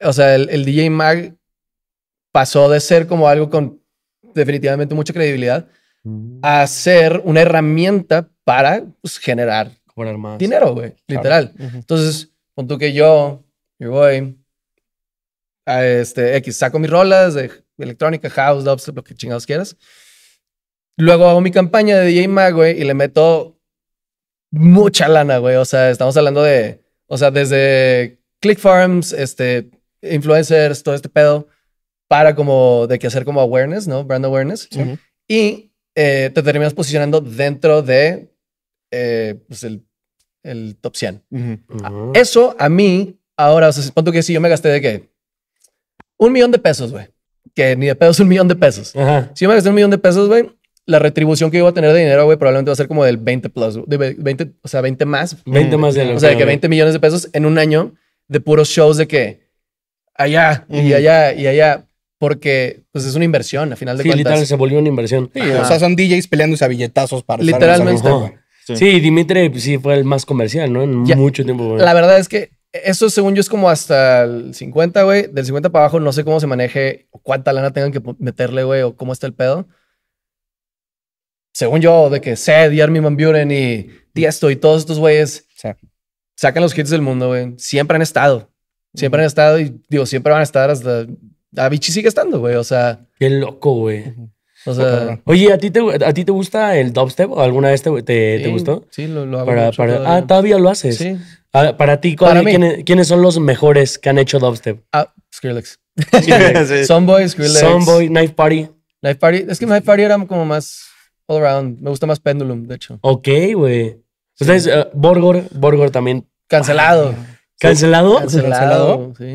O sea, el, DJ Mag pasó de ser como algo con definitivamente mucha credibilidad mm. a ser una herramienta para pues, generar dinero, güey, literal. Entonces, con tú que yo, yo voy a este X, saco mis rolas de electrónica, house, dubstep, lo que chingados quieras. Luego hago mi campaña de DJ Mag, güey, y le meto mucha lana, güey. O sea, estamos hablando de, o sea, desde Click Farms, este, influencers, todo este pedo, para como de que hacer como awareness, ¿no? Brand awareness. Y eh, te terminas posicionando dentro de, eh, pues, el, top 100. Ah. Eso a mí, ahora, o sea, que si yo me gasté de qué? Un millón de pesos, güey que ni de pedo es un millón de pesos. Si yo me gasté un millón de pesos, güey, la retribución que yo a tener de dinero, güey, probablemente va a ser como del 20 plus, de 20, o sea, 20 más. 20 más de O sea, que 20 millones de pesos en un año de puros shows de que allá y allá y allá. Porque pues es una inversión, al final de sí, cuentas. literal, se volvió una inversión. Sí, o sea, son DJs peleándose a billetazos para... Literalmente. sí. sí, Dimitri pues, sí fue el más comercial, ¿no? En mucho tiempo. La verdad es que eso, según yo, es como hasta el 50, güey. Del 50 para abajo, no sé cómo se maneje, o cuánta lana tengan que meterle, güey, o cómo está el pedo. Según yo, de que Sed y Armin Van Buren y Tiesto y todos estos güeyes sacan los hits del mundo, güey. Siempre han estado. Siempre han estado y, digo, siempre van a estar hasta. Avicii sigue estando, güey. O sea. Qué loco, güey. Oh, oye, ¿a ti, te, ¿a ti te gusta el dubstep? ¿O alguna vez te, te, gustó? Sí, lo, lo hago. Ah, todavía lo haces. Sí. para ti, ¿quiénes son los mejores que han hecho dubstep? Ah, Skrillex. Skrillex. Sunboy, Skrillex. Sunboy, Knife Party. Knife Party. Es que Knife Party era como más all around. Me gusta más Pendulum, de hecho. Ok, güey. Entonces, eh, Borgor, Borgor también. Cancelado. Cancelado.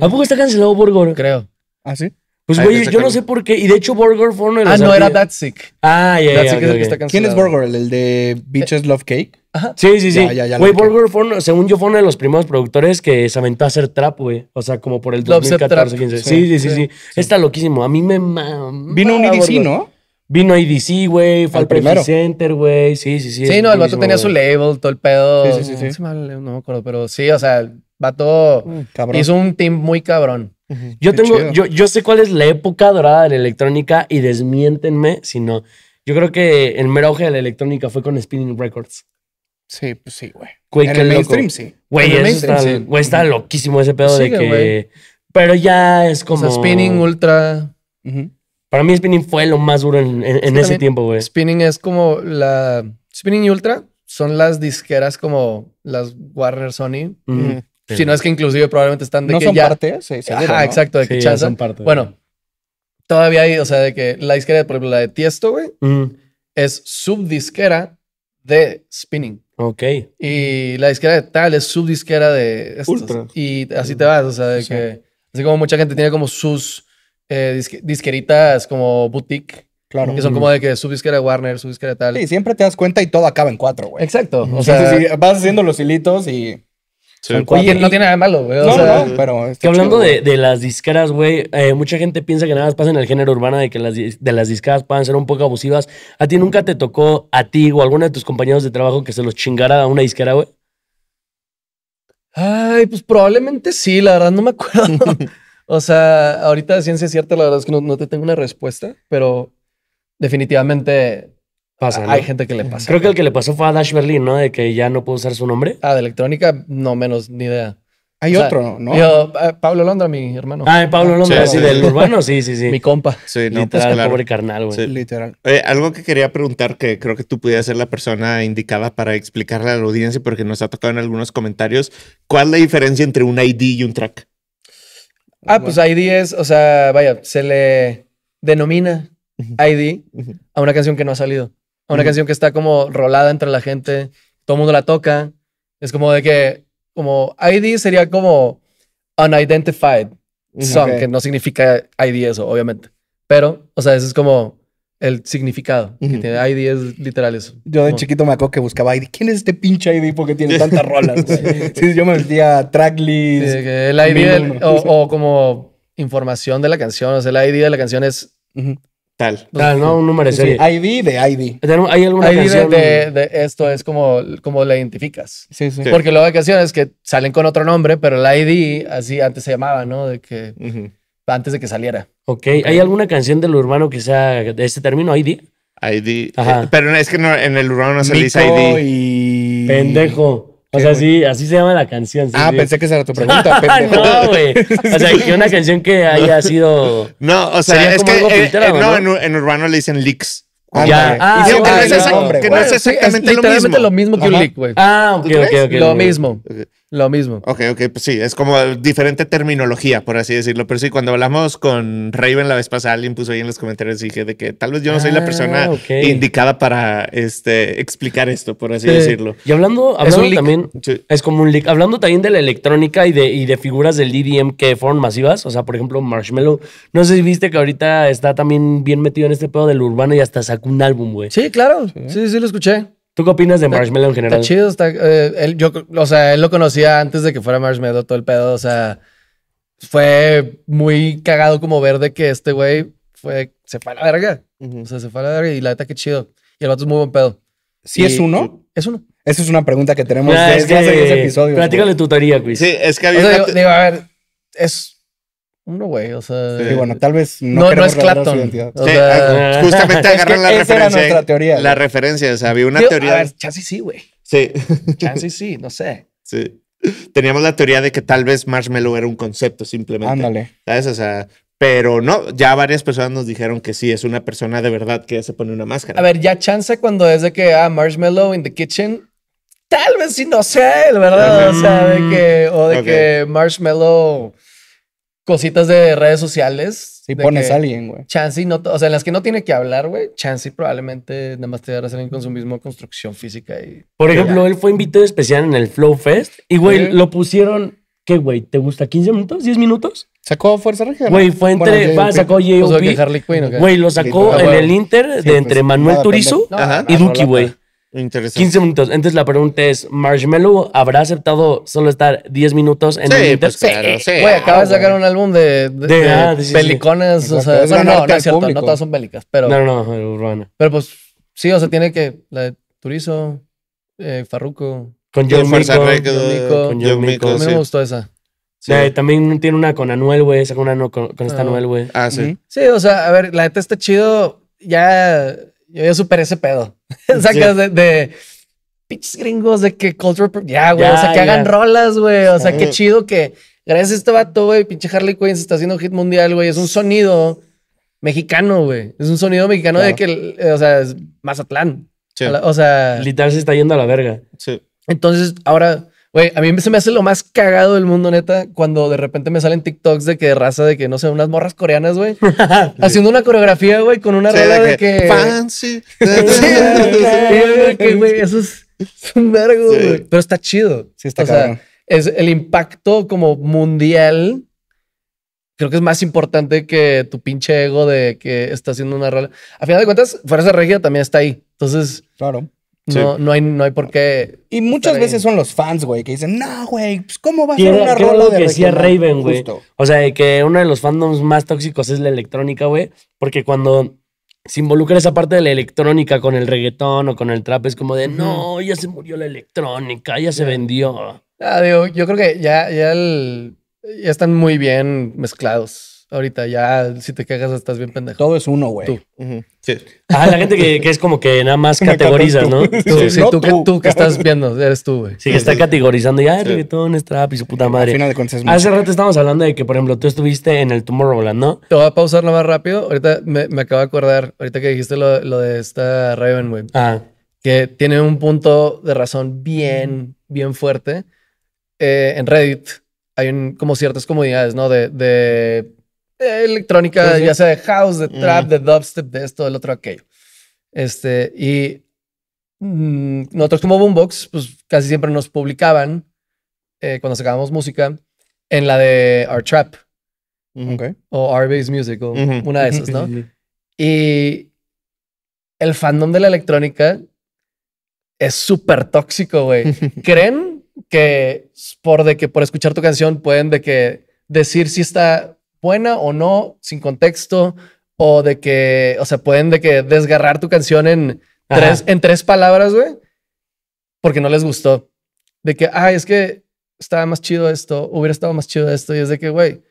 ¿A poco está cancelado Borgor? Creo. ¿Ah, sí? Pues, güey, yo no sé por qué. Y de hecho, Burger fue uno de ah, los. Ah, no, era That's Sick. Ah, ya, ya. ¿Quién es Burger? ¿El de Bitches eh. Love Cake? Ajá. Sí, sí, sí. Güey, Burger fue, uno, según yo, fue uno de los primeros productores que se aventó a hacer trap, güey. O sea, como por el 2014, 15. Sí, sí, sí, sí, Está loquísimo. A mí me. Vino un EDC, ¿no? Vino EDC, güey, fue al Prefix Center, güey. Sí, sí, sí. Sí, no, el vato tenía su label, todo el pedo. Sí, sí, sí. No me acuerdo, pero sí, o sea, el vato uh, hizo un team muy cabrón. Yo tengo, yo, sé cuál es la época dorada de la electrónica y desmiéntenme si no. Yo creo que el mero auge de la electrónica fue con Spinning Records. Sí, pues sí, güey. loco. sí. Güey, está, güey, está loquísimo ese pedo de que. Pero ya es como. spinning ultra. Para mí, spinning fue lo más duro en, ese tiempo, güey. Spinning es como la. Spinning ultra son las disqueras como las Warner Sony. Uh si no es que inclusive probablemente están de ¿No son parte, sí, Ajá, exacto, de que chanza. Son parte, bueno, todavía hay, o sea, de que la disquera, por ejemplo, la de Tiesto, güey, mm. es subdisquera de Spinning. Ok. Y la disquera de tal es subdisquera de... Ultra. Y así te vas, o sea, de que... Así como mucha gente tiene como sus eh, disqueritas como boutique. Claro. Que son como de que subdisquera de Warner, subdisquera de tal. Sí, siempre te das cuenta y todo acaba en cuatro, güey. Exacto. O sea, vas haciendo los hilitos y... Oye, no tiene nada de malo, güey. pero que hablando de, las discaras, güey, eh, mucha gente piensa que nada más pasa en el género urbano de que las, de las discaras puedan ser un poco abusivas. ¿A ti nunca te tocó, a ti o a alguno de tus compañeros de trabajo, que se los chingara a una discara, güey? Ay, pues probablemente sí, la verdad no me acuerdo. o sea, ahorita de ciencia cierta, la verdad es que no te tengo una respuesta, pero definitivamente Pasa, Hay gente que le pasa. Creo que el que le pasó fue a Dash Berlin, ¿no? De que ya no pudo usar su nombre. Ah, de electrónica, no menos, ni idea. Hay otro, ¿no? Yo, eh, Pablo Londra, mi hermano. Ah, eh, Pablo Londra, sí, del urbano, sí, sí, sí. Mi compa. Sí, no, pues Literal, claro. pobre carnal, güey. Literal. algo que quería preguntar, que creo que tú pudieras ser la persona indicada para explicarle a la audiencia, porque nos ha tocado en algunos comentarios, ¿cuál es la diferencia entre un ID y un track? Ah, pues ID es, o sea, vaya, se le denomina ID a una canción que no ha salido. Una canción que está como rolada entre la gente, todo el mundo la toca. Es como de que, como ID sería como unidentified song, que no significa ID eso, obviamente. Pero, o sea, ese es como el significado que ID es literal eso. Yo de chiquito me acuerdo que buscaba ID. ¿Quién es este pinche ID? Porque tiene tantas rolas. sí, yo me metía tracklist. el ID o, como información de la canción. O sea, el ID de la canción es tal. ¿no? Un número de serie. ID de ID. Hay alguna canción? De, esto es como, como la identificas. Sí, sí, Porque luego hay canciones que salen con otro nombre, pero el ID así antes se llamaba, ¿no? De que... Antes de que saliera. ok. ¿Hay alguna canción del urbano que sea de este término, ID? ID. Eh, pero es que en el urbano no se dice ID. Y... Pendejo. O sea, sí, así se llama la canción. ah, pensé que era tu pregunta. no, güey. O sea, que una canción que haya sido. No, o sea, es que. no, En, urbano le dicen leaks. Ah, ya. Ah, sí, que no es exactamente, lo, mismo. Es literalmente lo mismo que un leak, güey. Ah, ok, ok, ok. Lo mismo. Lo mismo. Ok, ok, pues sí, es como diferente terminología, por así decirlo. Pero sí, cuando hablamos con Raven la vez pasada, alguien puso ahí en los comentarios y dije de que tal vez yo no soy la ah, persona indicada para este, explicar esto, por así decirlo. Y hablando, hablando también, es como un Hablando también de la electrónica y de, y de figuras del DDM que fueron masivas, o sea, por ejemplo, Marshmallow. No sé si viste que ahorita está también bien metido en este pedo del urbano y hasta sacó un álbum, güey. Sí, claro. sí, sí lo escuché. ¿Tú qué opinas de Marshmello en general? Está chido, está, eh, él, yo, o sea, él lo conocía antes de que fuera Marshmello, todo el pedo, o sea, fue muy cagado como ver de que este güey fue, se fue a la verga, o sea, se fue a la verga y la neta qué chido, y el vato es muy buen pedo. ¿Sí es uno? Es uno. Esa es una pregunta que tenemos desde hace dos episodios. Platícale tu teoría, Chris. Sí, es que había... digo, a ver, es uno, güey. O sea. bueno, tal vez no, no, es Clapton. o sea, eh, justamente agarrar la referencia. Era nuestra teoría. La referencia, o sea, había una teoría. A ver, chasis sí, güey. Sí. Chasis sí, no sé. Sí. Teníamos la teoría de que tal vez Marshmallow era un concepto simplemente. Ándale. ¿Sabes? O sea, pero no, ya varias personas nos dijeron que sí, es una persona de verdad que ya se pone una máscara. A ver, ya chance cuando es de que, ah, Marshmallow in the kitchen, tal vez sí no sé, ¿verdad? O sea, de mm. que, o de que Marshmallow cositas de redes sociales. Si pones a alguien, güey. Chansey no, o sea, en las que no tiene que hablar, güey, Chansey probablemente nada más te va a alguien con su misma construcción física y. Por ejemplo, él fue invitado especial en el Flow Fest y, güey, lo pusieron. ¿Qué, güey? ¿Te gusta? ¿15 minutos? ¿10 minutos? Sacó Fuerza Regia. Güey, fue entre. va, sacó J.O.P. Güey, lo sacó en el Inter de entre pues, Manuel Turizo y Duki, güey. Interesante. 15 minutos. Entonces la pregunta es, ¿Marshmallow habrá aceptado solo estar 10 minutos en sí, el pues claro, sí. Güey, acabas de ah, sacar un álbum de, ah, pelicones. O sea, no, no, no es cierto. No todas son bélicas, pero... No, no, no, urbana. Pero pues sí, o sea, tiene que... La de Turizo, eh, Farruko... Con Joe Mico, A mí me gustó esa. Sí. Eh, también tiene una con Anuel, güey. Saca una con, esta ah. Anuel, güey. Ah, sí. Sí, o sea, a ver, la de está chido. Ya yo ya superé ese pedo. Sacas de, de pinches gringos de que culture. Ya, güey. o sea, que hagan rolas, güey. O sea, qué chido que. Gracias a este vato, güey. Pinche Harley Quinn se está haciendo hit mundial, güey. Es un sonido mexicano, güey. Es un sonido mexicano de que. Eh, o sea, es Mazatlán. o sea. Literal se está yendo a la verga. Sí. Entonces, ahora Güey, a mí se me hace lo más cagado del mundo, neta, cuando de repente me salen TikToks de que raza, de que no sé, unas morras coreanas, güey, haciendo una coreografía, güey, con una rola de que. Fancy. eso es, un vergo, güey. Pero está chido. Sí, está o Sea, es el impacto como mundial. Creo que es más importante que tu pinche ego de que está haciendo una rola. A final de cuentas, Fuerza Regia también está ahí. Entonces, claro. No, no, hay, no hay por qué. Y muchas veces son los fans, güey, que dicen, no, güey, pues, ¿cómo va a ser una rola de que Raven, güey. O sea, que uno de los fandoms más tóxicos es la electrónica, güey, porque cuando se involucra esa parte de la electrónica con el reggaetón o con el trap, es como de, no, ya se murió la electrónica, ya se vendió. Ah, digo, yo creo que ya, ya, el, ya están muy bien mezclados ahorita ya si te cagas estás bien pendejo. Todo es uno, güey. sí. Ah, la gente que, es como que nada más categoriza, ¿no? Tú, sí, tú, que, estás viendo, eres tú, güey. Sí, que está categorizando ya, el reggaetón, es trap y su puta madre. final de Hace rato estábamos hablando de que, por ejemplo, tú estuviste en el Tomorrowland, ¿no? Te voy a pausar lo más rápido. Ahorita me, acabo de acordar, ahorita que dijiste lo, de esta Raven, güey. Ah. Que tiene un punto de razón bien, bien fuerte. Eh, en Reddit hay como ciertas comunidades, ¿no? de eh, electrónica, pues ya sea de house, de trap, de dubstep, de esto, del otro, aquello. Este, y mm, nosotros como Boombox, pues casi siempre nos publicaban eh, cuando sacábamos música en la de Our Trap o Our Bass Music, una de esas, ¿no? y el fandom de la electrónica es súper tóxico, güey. ¿Creen que por, de que por escuchar tu canción pueden de que decir si está buena o no, sin contexto, o de que, o sea, pueden de que desgarrar tu canción en, tres, en tres palabras, güey, porque no les gustó. De que, ay, es que estaba más chido esto, hubiera estado más chido esto, y es de que, güey,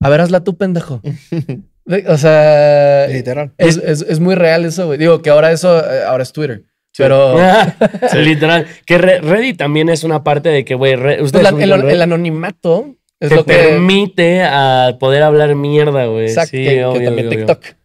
a ver, hazla tú, pendejo. o sea, literal. Es, es, es muy real eso, güey. Digo que ahora eso, eh, ahora es Twitter. Pero literal, que Reddit también es una parte de que, güey, el, el, anonimato es lo que... permite a poder hablar mierda, güey. Exacto. Sí, que también TikTok.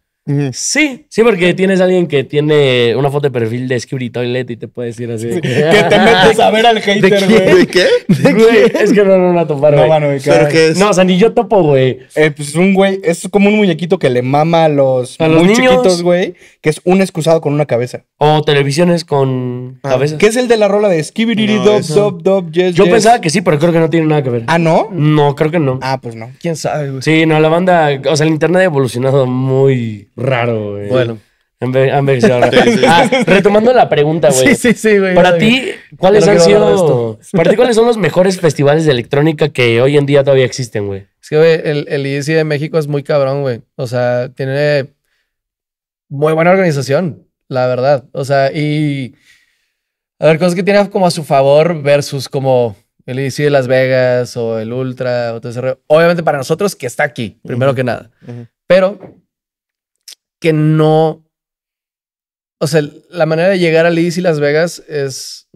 Sí, sí, porque tienes a alguien que tiene una foto de perfil de Skibidi Toilet y te puede decir así. que te metes a ver al hater, güey. ¿De qué? es que no, no, no topar, No, No, o sea, ni yo topo, güey. Eh, pues un güey, es como un muñequito que le mama a los, muy chiquitos, güey, que es un excusado con una cabeza. O televisiones con ah, cabezas. ¿Qué es el de la rola de Skibidi Dob, Dop, Dob, Yes, Yo pensaba que sí, pero creo que no tiene nada que ver. ¿Ah, no? No, creo que no. Ah, pues no. ¿Quién sabe, güey? Sí, no, la banda, o sea, el internet ha evolucionado muy raro, güey. Bueno. Ah, retomando la pregunta, güey. Sí, sí, sí, güey. Para ti, ¿cuáles han sido. Para ti, ¿cuáles son los mejores festivales de electrónica que hoy en día todavía existen, güey? Es que, güey, el, el de México es muy cabrón, güey. O sea, tiene muy buena organización, la verdad. O sea, y. A ver, cosas que tiene como a su favor versus como el IDC de Las Vegas o el Ultra o todo ese Obviamente para nosotros que está aquí, primero que nada. Pero que no. O sea, la manera de llegar a Leeds y Las Vegas es,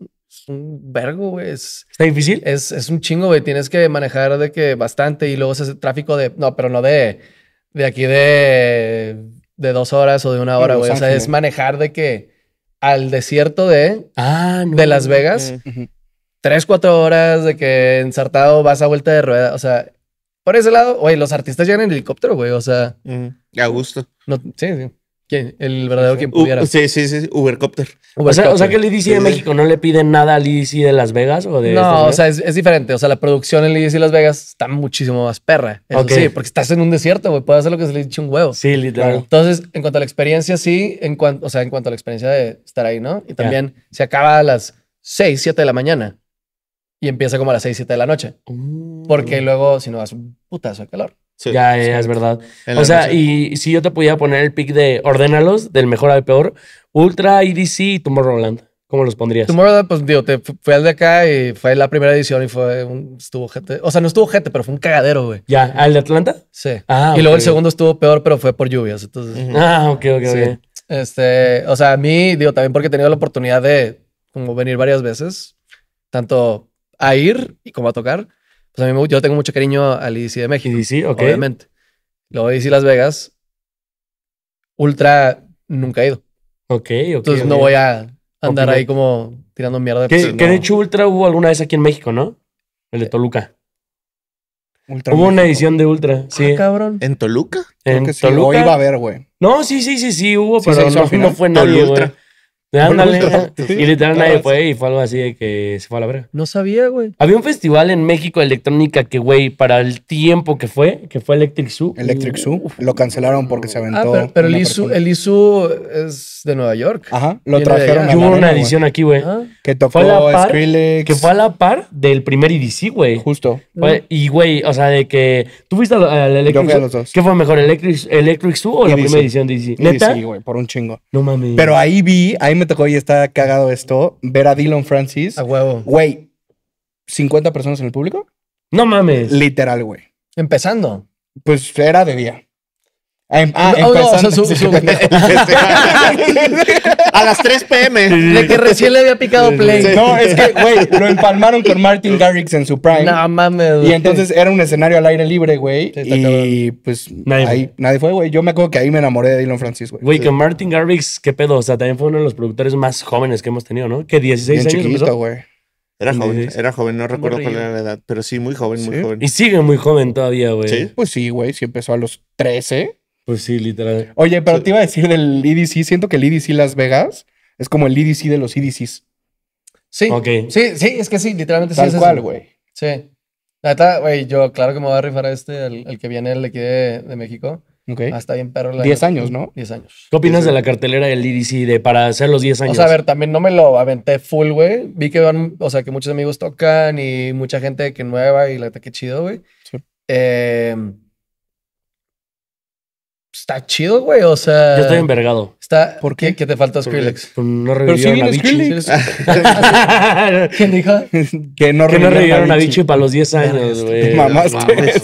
un vergo, güey. ¿Está difícil? Es, un chingo, güey. Tienes que manejar de que bastante y luego ese tráfico de. No, pero no de. De aquí de. De dos horas o de una hora, güey. O sea, es manejar de que al desierto de. Ah, de Las Vegas. tres, cuatro horas de que ensartado vas a vuelta de rueda. O sea, por ese lado, güey, los artistas llegan en helicóptero, güey. O sea. A gusto. sí, sí. El verdadero quien pudiera. sí, sí, sí, Ubercopter. o, sea, o sea, que el EDC de México no le piden nada al EDC de Las Vegas o de. No, este o sea, es, diferente. O sea, la producción en el de Las Vegas está muchísimo más perra. sí, porque estás en un desierto, güey. Puedes hacer lo que se le eche un huevo. Sí, literal. Entonces, en cuanto a la experiencia, sí. En cuanto, o sea, en cuanto a la experiencia de estar ahí, ¿no? Y también se acaba a las 6, 7 de la mañana y empieza como a las 6, 7 de la noche. Mm. Porque luego, si no, vas un putazo de calor ya es verdad. o sea, y si yo te pudiera poner el pick de ordénalos del mejor al peor, Ultra, EDC y Tomorrowland. ¿Cómo los pondrías? Tomorrowland, pues digo, te fue al de acá y fue la primera edición y fue un, estuvo gente. O sea, no estuvo gente, pero fue un cagadero, güey. ¿Ya? ¿Al de Atlanta? Sí. Ah, y luego el segundo estuvo peor, pero fue por lluvias. Entonces. Ah, ok, ok, ok. Este, o sea, a mí, digo, también porque he tenido la oportunidad de como venir varias veces, tanto a ir y como a tocar pues a yo tengo mucho cariño al EDC de México. EDC, ok. Obviamente. Luego EDC Las Vegas, ultra nunca he ido. Ok, ok. Entonces no voy a andar ahí como tirando mierda. Que, pues, de hecho Ultra hubo alguna vez aquí en México, ¿no? El de eh, Toluca. Ultra hubo una edición de Ultra, ah, sí. cabrón. ¿En Toluca? en que Toluca. iba a haber, güey. No, sí, sí, sí, sí, hubo, pero no, fue nadie, Ultra. Y literal nadie fue y fue algo así de que se fue a la verga. No sabía, güey. Había un festival en México de electrónica que, güey, para el tiempo que fue, que fue Electric Zoo. Electric Zoo. Lo cancelaron porque se aventó. Ah, pero, el, Isu, el es de Nueva York. Ajá. Lo trajeron. y hubo una edición aquí, güey. Ah. Que tocó Skrillex. Que fue a la par del primer EDC, güey. Justo. Mm. y, güey, o sea, de que. ¿Tú fuiste Electric Yo a los dos. ¿Qué fue mejor, Electric, Electric Zoo o la e primera edición de EDC? E ¿Neta? güey, por un chingo. No mames. Pero ahí vi, ahí me tocó y está cagado esto, ver a Dylan Francis. A huevo. Güey, 50 personas en el público. No mames. Literal, güey. Empezando. Pues era de día. Em, ah, a las 3 pm. De que recién le había picado play. No, es que, güey, lo empalmaron con Martin Garrix en su prime. No mames. Y entonces era un escenario al aire libre, güey. y pues ahí, nadie fue, güey. Yo me acuerdo que ahí me enamoré de Dylan Francis, güey. Güey, que Martin Garrix, qué pedo. O sea, también fue uno de los productores más jóvenes que hemos tenido, ¿no? Que 16 años. Era joven, era joven, no recuerdo cuál era la edad, pero sí, muy joven, muy joven. Y sigue muy joven todavía, güey. Pues sí, güey, si empezó a los 13. Pues sí, literal. Oye, pero te iba a decir del EDC. Siento que el EDC Las Vegas es como el EDC de los EDCs. Sí. Okay. Sí, sí, es que sí, literalmente sí. Tal cual, güey. Sí. La neta, güey, yo claro que me voy a rifar a este, el, que viene el de aquí de, México. Okay. Hasta ah, bien, perro. La 10 años, ¿no? 10 años. ¿Qué opinas de la cartelera del EDC de para hacer los 10 años? O sea, a ver, también no me lo aventé full, güey. Vi que van, o sea, que muchos amigos tocan y mucha gente que nueva y la neta, qué chido, güey. Sí. Eh, está chido, güey. O sea. Yo estoy envergado. ¿Por qué? ¿Qué te falta Skrillex? Pues, no revivieron a Skrillex. ¿Quién dijo? Que no revivieron a Vichy para los 10 años, este güey. Mamás,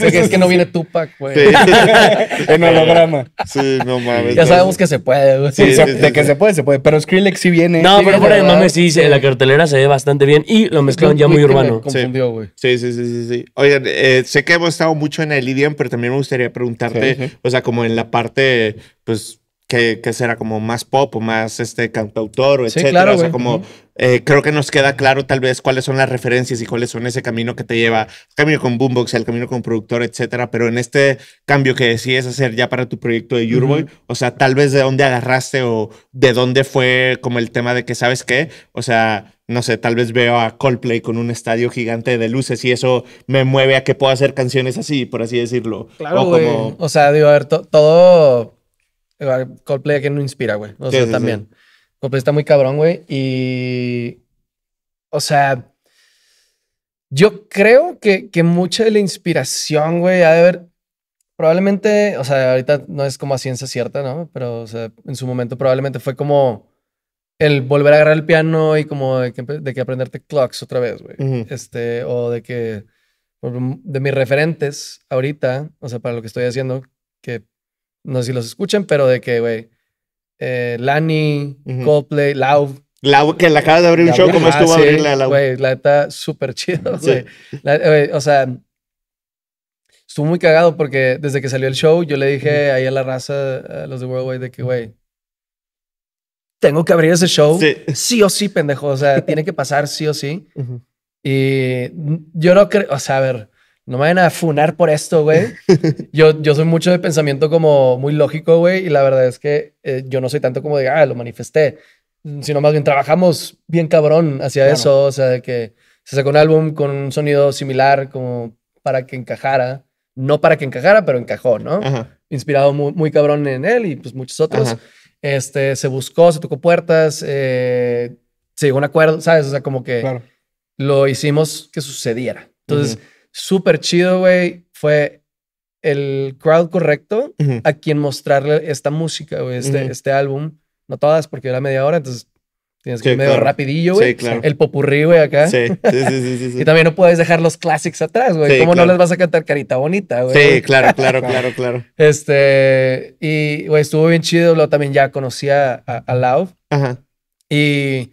Es que no viene Tupac, güey. En holograma. Sí, no mames. Ya sabemos que se puede, güey. Sí, de que se puede, se puede. Pero Skrillex sí viene. No, pero por el mames sí, la cartelera se ve bastante bien y lo mezclaron ya muy urbano. Sí, sí, sí, sí. Oigan, eh, sé que hemos estado mucho en el idioma, pero también me gustaría preguntarte, o sea, como en la parte, pues que, será como más pop o más este cantautor o etcétera. o sea, como eh, creo que nos queda claro tal vez cuáles son las referencias y cuáles son ese camino que te lleva, el camino con Boombox, el camino con productor, etcétera. Pero en este cambio que decides hacer ya para tu proyecto de Your Boy, o sea, tal vez de dónde agarraste o de dónde fue como el tema de que sabes qué, o sea, no sé, tal vez veo a Coldplay con un estadio gigante de luces y eso me mueve a que pueda hacer canciones así, por así decirlo. Claro, o, como... o sea, digo, a ver, todo Coldplay que no inspira, güey. O sea, también. Coldplay está muy cabrón, güey. Y. O sea. Yo creo que, que mucha de la inspiración, güey, ha de haber. Probablemente, o sea, ahorita no es como a ciencia cierta, ¿no? Pero, o sea, en su momento probablemente fue como el volver a agarrar el piano y como de que, aprenderte clocks otra vez, güey. Este, o de que de mis referentes ahorita, o sea, para lo que estoy haciendo, que no sé si los escuchan, pero de que, güey, eh, Lani, Coldplay, Lau. Lau, que la acabas de abrir un show, como estuvo abrirle a La... Güey, la está súper chido, O sea, estuvo muy cagado porque desde que salió el show, yo le dije ahí a la raza, a los de Worldwide, de que, güey, tengo que abrir ese show sí. o sí, pendejo. O sea, tiene que pasar sí o sí. Y yo no creo, o sea, a ver, no me vayan a funar por esto, güey. Yo, yo soy mucho de pensamiento como muy lógico, güey, y la verdad es que eh, yo no soy tanto como de, ah, lo manifesté, sino más bien trabajamos bien cabrón hacia eso, o sea, que se sacó un álbum con un sonido similar como para que encajara, no para que encajara, pero encajó, ¿no? Inspirado muy, cabrón en él y pues muchos otros. Este, se buscó, se tocó puertas, eh, se llegó a un acuerdo, ¿sabes? O sea, como que lo hicimos que sucediera. Entonces súper chido, güey, fue el crowd correcto a quien mostrarle esta música, güey, este, este álbum. No todas, porque era media hora, entonces Tienes que ir medio rapidillo, güey. Sí, claro. El popurrí, güey, acá. Sí, sí, sí, sí, Y también no puedes dejar los clásicos atrás, güey. ¿Cómo no les vas a cantar carita bonita, güey? Sí, claro, claro, claro, claro. Este, y, güey, estuvo bien chido. Luego también ya conocía a, Lau. Ajá. Y,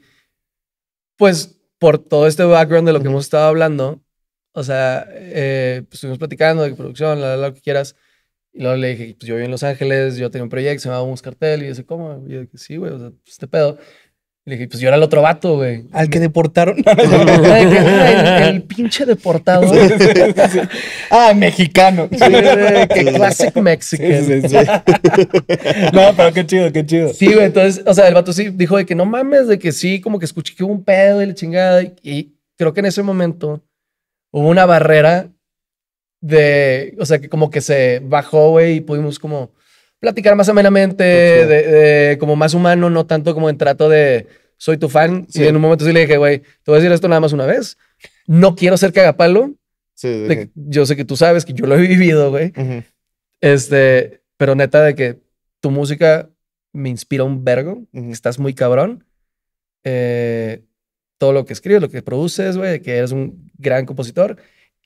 pues, por todo este background de lo que hemos estado hablando, o sea, eh, pues estuvimos platicando de producción, la, lo que quieras. Y luego le dije, pues yo vivo en Los Ángeles, yo tenía un proyecto, se llamaba Un Cartel. Y yo ¿cómo? Y yo dije, sí, güey, o pues, este pedo. Y le dije, pues yo era el otro vato, güey. Al que deportaron. el, pinche deportado. Ah, mexicano. que classic mexican. no, pero qué chido, qué chido. Sí, güey, entonces, o sea, el vato sí dijo de que no mames, de que sí, como que escuché que hubo un pedo y la chingada. Y creo que en ese momento hubo una barrera de, o sea, que como que se bajó, güey, y pudimos como platicar más amenamente, pues como más humano, no tanto como en trato de soy tu fan. Sí. en un momento sí le dije, güey, te voy a decir esto nada más una vez. No quiero ser cagapalo. Sí, yo sé que tú sabes que yo lo he vivido, güey. Este, pero neta, de que tu música me inspira un vergo. Estás muy cabrón. Eh, todo lo que escribes, lo que produces, güey, que eres un gran compositor,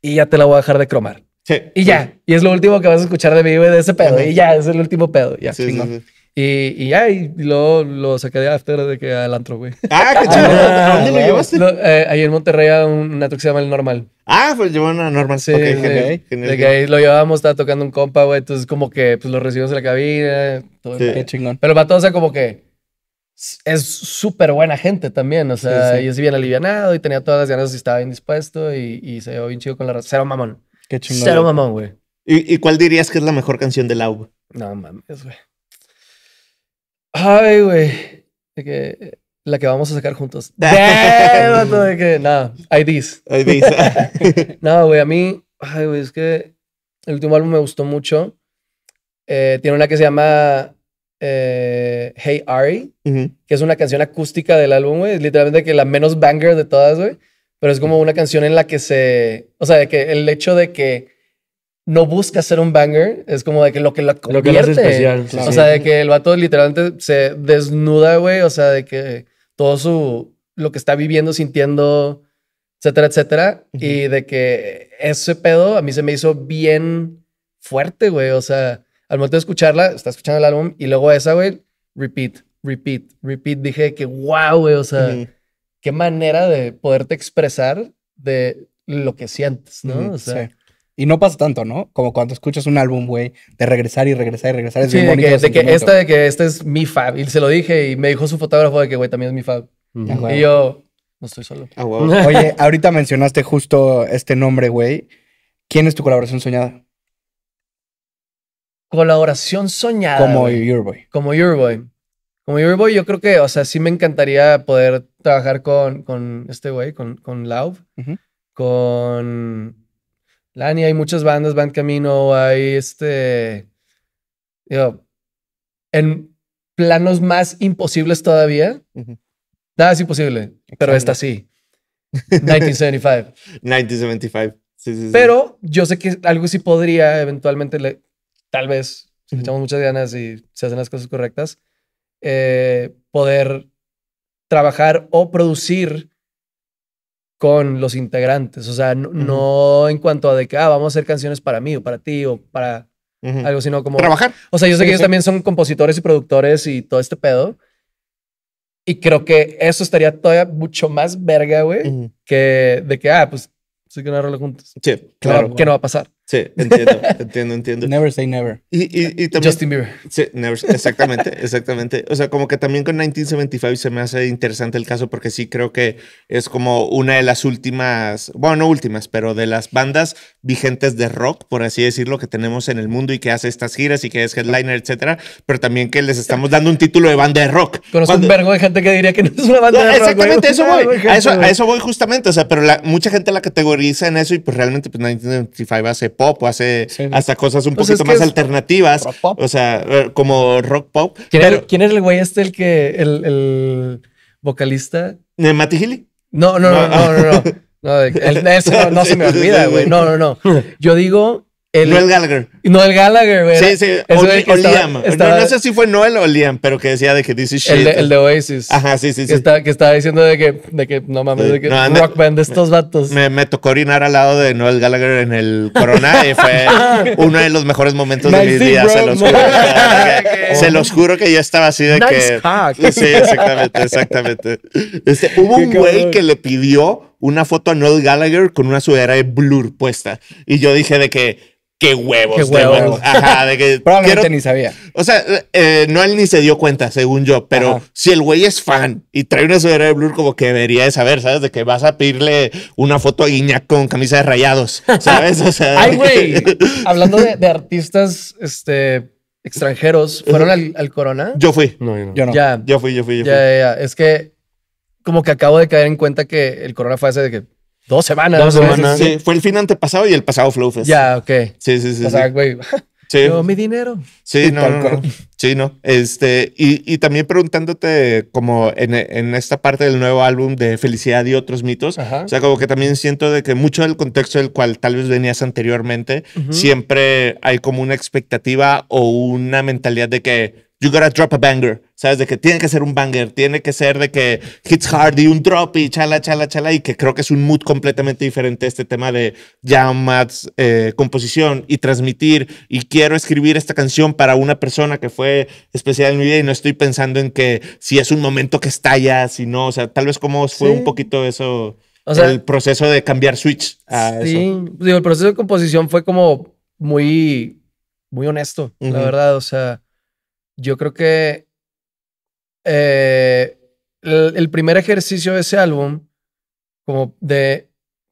y ya te la voy a dejar de cromar. Sí. Y ya. Y es lo último que vas a escuchar de mí, güey, de ese pedo. Y ya, es el último pedo. Ya, sí, chingón. y, y ya, y luego lo saqué de after de que al güey. Ah, qué chingón. Ah, ¿Dónde lo llevaste? Eh, ahí en Monterrey a una que se llama El Normal. Ah, pues llevó a Normal. Sí, okay, de, genial, que ahí lo llevábamos, estaba tocando un compa, güey. Entonces, como que pues lo recibimos en la cabina. Todo qué chingón. Pero para todos, o como que es súper buena gente también, o sea, sí. y es bien alivianado y tenía todas las ganas y estaba bien dispuesto y, se llevó bien chido con la raza. Cero mamón. Qué chingón. Cero mamón, güey. ¿Y, ¿Y, cuál dirías que es la mejor canción del álbum? No mames, güey. Ay, güey. que la que vamos a sacar juntos. No, de que no, IDs. IDs. no, güey, a mí, ay, güey, es que el último álbum me gustó mucho. Eh, tiene una que se llama eh, hey Ari, que es una canción acústica del álbum, güey. Es literalmente que la menos banger de todas, güey. Pero es como una canción en la que se. O sea, de que el hecho de que no busca ser un banger es como de que lo que la convierte. Lo O sea, de que el vato literalmente se desnuda, güey. O sea, de que todo su. lo que está viviendo, sintiendo, etcétera, etcétera. Y de que ese pedo a mí se me hizo bien fuerte, güey. O sea, al momento de escucharla, está escuchando el álbum y luego esa, güey, repeat, repeat, repeat. Dije que, wow, güey, o sea, qué manera de poderte expresar de lo que sientes, ¿no? Sí. Y no pasa tanto, ¿no? Como cuando escuchas un álbum, güey, de regresar y regresar y regresar. Es sí, De que, esta, de que es mi fab. Y se lo dije y me dijo su fotógrafo de que, güey, también es mi fab. Y yo, no estoy solo. Oye, ahorita mencionaste justo este nombre, güey. ¿Quién es tu colaboración soñada? colaboración soñada. Como Your Boy. Como Your Boy. Como Your Boy yo creo que, o sea, sí me encantaría poder trabajar con, con este güey, con, con con Lani. Hay muchas bandas, Van Camino, hay este. Yo, en planos más imposibles todavía. Nada es imposible, pero esta sí. 1975. 1975. sí, Pero yo sé que algo sí podría eventualmente le tal vez, si le echamos muchas ganas y se hacen las cosas correctas, eh, poder trabajar o producir con los integrantes. O sea, no, en cuanto a de que ah, vamos a hacer canciones para mí o para ti o para algo, sino como. Trabajar. O sea, yo sé que ellos también son compositores y productores y todo este pedo. Y creo que eso estaría todavía mucho más verga, güey, que de que, ah, pues, sí que una juntos. Sí, claro que no va a pasar. Sí, entiendo, entiendo, entiendo. Never say never. Justin Bieber. Sí, never, exactamente, exactamente. O sea, como que también con 1975 se me hace interesante el caso porque sí creo que es como una de las últimas, bueno, no últimas, pero de las bandas vigentes de rock, por así decirlo, que tenemos en el mundo y que hace estas giras y que es headliner, etcétera, pero también que les estamos dando un título de banda de rock. Pero es un vergo de gente que diría que no es una banda de rock. Exactamente, eso voy. A eso, voy justamente. O sea, pero la, mucha gente la categoriza en eso y pues realmente pues 1975 hace pop o hace hasta cosas un pues poquito más alternativas. O sea, eh, como rock pop. ¿Quién, es ¿quién el güey este, el que, el, vocalista? ¿Mati Hilly no, no, no, no. no, no, no. no, no se me olvida, güey. No, no, no. Yo digo Noel Gallagher. Noel Gallagher, güey. Sí, sí, O Liam. no, sé si fue Noel o Liam, pero que decía de que dice shit. El de, Oasis. Ajá, sí, sí, que sí. que estaba diciendo de que, de que no mames, de que no, rock band de estos vatos. Me, tocó orinar al lado de Noel Gallagher en el Corona y fue uno de los mejores momentos de mis días, se los juro. se los juro que yo estaba así de nice que... Sí, exactamente, exactamente. Este, hubo un güey que le pidió una foto a Noel Gallagher con una sudadera de Blur puesta. Y yo dije de que qué huevos. Qué huevos. Ajá, de que. Probablemente ni sabía. O sea, eh, no él ni se dio cuenta, según yo, pero si el güey es fan y trae una sudadera de Blur, como que debería de saber, ¿sabes? De que vas a pedirle una foto a Guiñac con camisa de rayados, ¿sabes? O sea. Ay, güey. Hablando de, artistas, este. Extranjeros, ¿fueron al, Corona? Yo fui. yo no. Ya. fui, yo fui, yo fui. Ya, ya, Es que como que acabo de caer en cuenta que el corona fue hace de que Dos semanas. Dos semanas. Sí, fue el fin antepasado y el pasado Flowfest. Ya, ok. Sí, sí, sí. O sea, güey. Sí. Yo, mi dinero. Sí, no, Sí, no. Este, y, también preguntándote como en, esta parte del nuevo álbum de Felicidad y otros mitos, o sea, como que también siento de que mucho del contexto del cual tal vez venías anteriormente, siempre hay como una expectativa o una mentalidad de que you gotta drop a banger. ¿Sabes? De que tiene que ser un banger, tiene que ser de que hits hard y un drop y chala, chala, chala. Y que creo que es un mood completamente diferente este tema de ya eh, composición y transmitir. Y quiero escribir esta canción para una persona que fue especial en mi vida y no estoy pensando en que si es un momento que estalla, si no. O sea, tal vez como fue un poquito eso. el proceso de cambiar switch a sí. Digo, el proceso de composición fue como muy, muy honesto, la verdad. O sea yo creo que eh, el, primer ejercicio de ese álbum, como de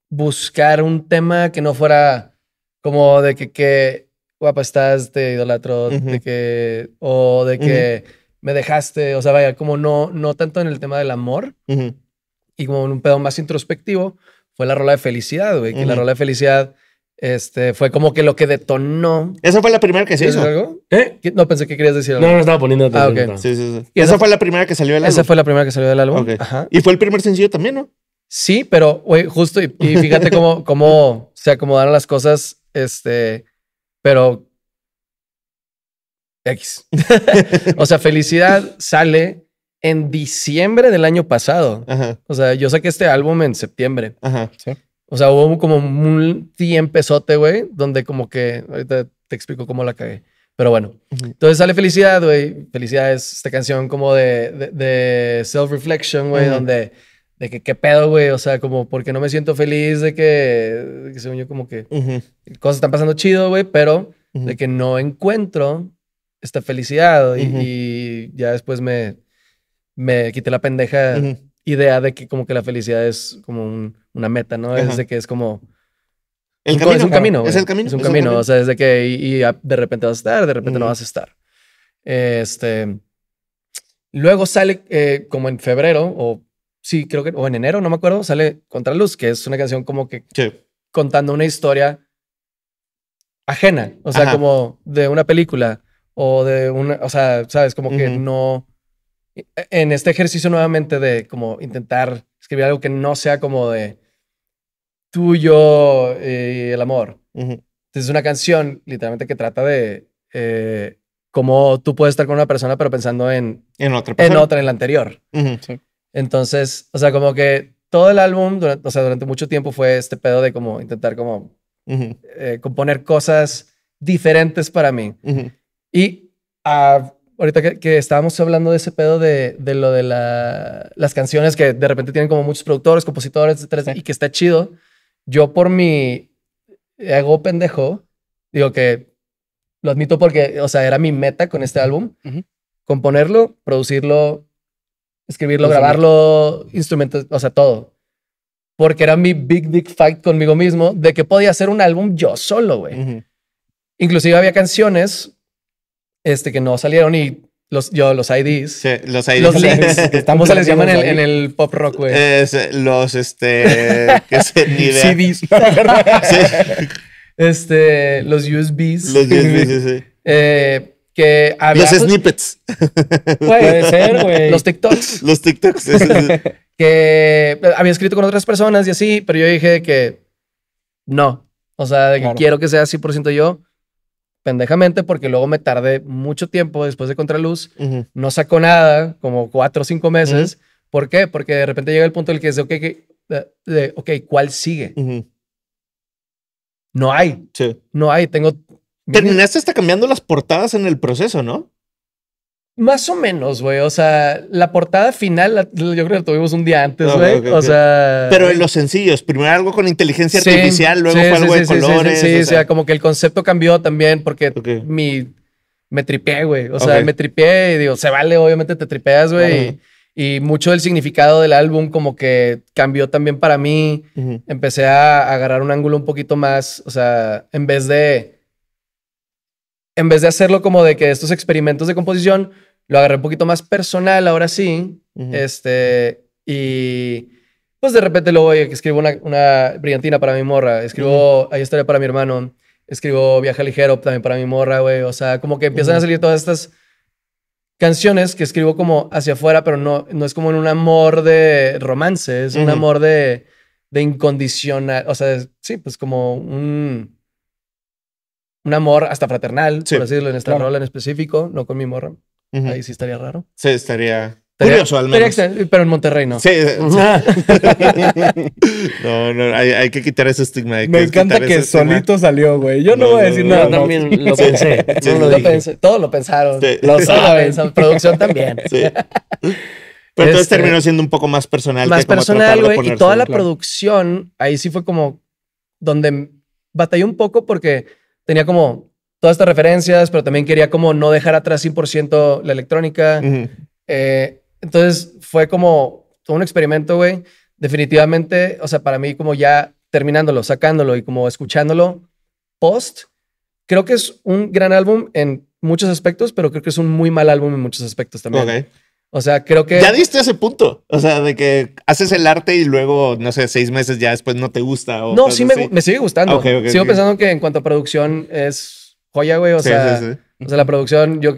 buscar un tema que no fuera como de que, guapa estás, te idolatro, de que, o de que me dejaste, o sea, vaya, como no, no tanto en el tema del amor y como en un pedo más introspectivo, fue la rola de felicidad, güey, la rola de felicidad este fue como que lo que detonó. Esa fue la primera que se hizo. Algo? ¿Eh? No pensé que querías decir No, no estaba poniendo Ah, sí, sí, sí. ¿Y esa, fue la primera que salió del álbum. Esa fue la primera que salió del álbum. Ajá. Y fue el primer sencillo también, ¿no? Sí, pero güey, justo y, fíjate cómo, cómo se acomodaron las cosas. Este, pero X. o sea, Felicidad sale en diciembre del año pasado. Ajá. O sea, yo saqué este álbum en septiembre. Ajá. ¿sí? O sea, hubo como un 100 güey, donde como que, ahorita te explico cómo la cagué. Pero bueno, entonces sale Felicidad, güey. Felicidad es esta canción como de, self-reflection, güey, donde de que qué pedo, güey, o sea, como porque no me siento feliz de que, que según yo como que cosas están pasando chido, güey, pero de que no encuentro esta felicidad y, ya después me, me quité la pendeja idea de que como que la felicidad es como una meta, ¿no? Es de que es como... es un camino. Es el camino. Es un, camino, O sea, desde que y, de repente vas a estar, de repente no vas a estar. Este. Luego sale eh, como en febrero, o sí, creo que, o en enero, no me acuerdo, sale Contraluz, que es una canción como que contando una historia ajena, o sea, como de una película o de una, o sea, sabes, como que no e, en este ejercicio nuevamente de como intentar escribir algo que no sea como de tú, yo y eh, el amor. es una canción literalmente que trata de eh, cómo tú puedes estar con una persona pero pensando en, en, otra, en la anterior. Entonces, o sea, como que todo el álbum, durante, o sea, durante mucho tiempo fue este pedo de como intentar como eh, componer cosas diferentes para mí. Y a ah, ahorita que, estábamos hablando de ese pedo de, lo de las canciones que de repente tienen como muchos productores, compositores, etcétera, y que está chido. Yo por mi hago pendejo, digo que lo admito porque, o sea, era mi meta con este álbum, componerlo, producirlo, escribirlo, grabarlo, instrumentos, o sea, todo. Porque era mi big, big fight conmigo mismo de que podía hacer un álbum yo solo, güey. Inclusive había canciones este, que no salieron y los, yo, los IDs. Sí, los IDs. Los links. Estamos se les llaman en, el pop rock, güey. los, este, que se ni CDs. sí. Este, los USBs. Los USBs, sí, sí. Eh, que había, Los pues, snippets. Puede ser, güey. Los TikToks. Los TikToks. Sí, que había escrito con otras personas y así, pero yo dije que no. O sea, de que quiero que sea 100% yo pendejamente porque luego me tardé mucho tiempo después de Contraluz. No sacó nada, como cuatro o cinco meses. ¿Por qué? Porque de repente llega el punto en el que es de, ok, ¿cuál sigue? No hay. No hay. Tengo. Terminaste está cambiando las portadas en el proceso, ¿no? Más o menos, güey. O sea, la portada final yo creo que la tuvimos un día antes, güey. o sea. Pero en eh, los sencillos, primero algo con inteligencia artificial, luego fue algo de colores. Sí, o sea. como que el concepto cambió también porque me tripié, güey. O sea, me tripié y digo, se vale, obviamente te tripeas, güey. y, mucho del significado del álbum como que cambió también para mí. Empecé a agarrar un ángulo un poquito más, o sea, en vez de en vez de hacerlo como de que estos experimentos de composición, lo agarré un poquito más personal ahora sí. Este, y pues de repente lo voy, escribo una, brillantina para mi morra, escribo, ahí para mi hermano, escribo Viaja Ligero también para mi morra, güey. O sea, como que empiezan a salir todas estas canciones que escribo como hacia afuera, pero no, no es como en un amor de romance, es un amor de incondicional, o sea, sí, pues como un un amor hasta fraternal, por decirlo, en esta rola en específico, no con mi morra. Ahí sí estaría raro. Sí, estaría, curioso al menos. pero en Monterrey no. Sí. no, no, hay, que quitar ese estigma. que Me encanta que solito salió, güey. Yo no, voy a decir nada. también lo pensé. lo, pensaron. pensé. Todos lo pensaron. Lo saben. Producción también. Sí. Pero entonces este, terminó siendo un poco más personal. Más personal, güey. Y toda la producción, ahí sí fue como donde batallé un poco porque tenía como todas estas referencias, pero también quería como no dejar atrás 100% la electrónica. Eh, entonces fue como todo un experimento, güey. Definitivamente, o sea, para mí como ya terminándolo, sacándolo y como escuchándolo post, creo que es un gran álbum en muchos aspectos, pero creo que es un muy mal álbum en muchos aspectos también. Okay. O sea, creo que. Ya diste ese punto. O sea, de que haces el arte y luego, no sé, seis meses ya después no te gusta. no, sí me, sigue gustando. Sigo pensando que en cuanto a producción es joya, güey. O, sea, la producción, yo.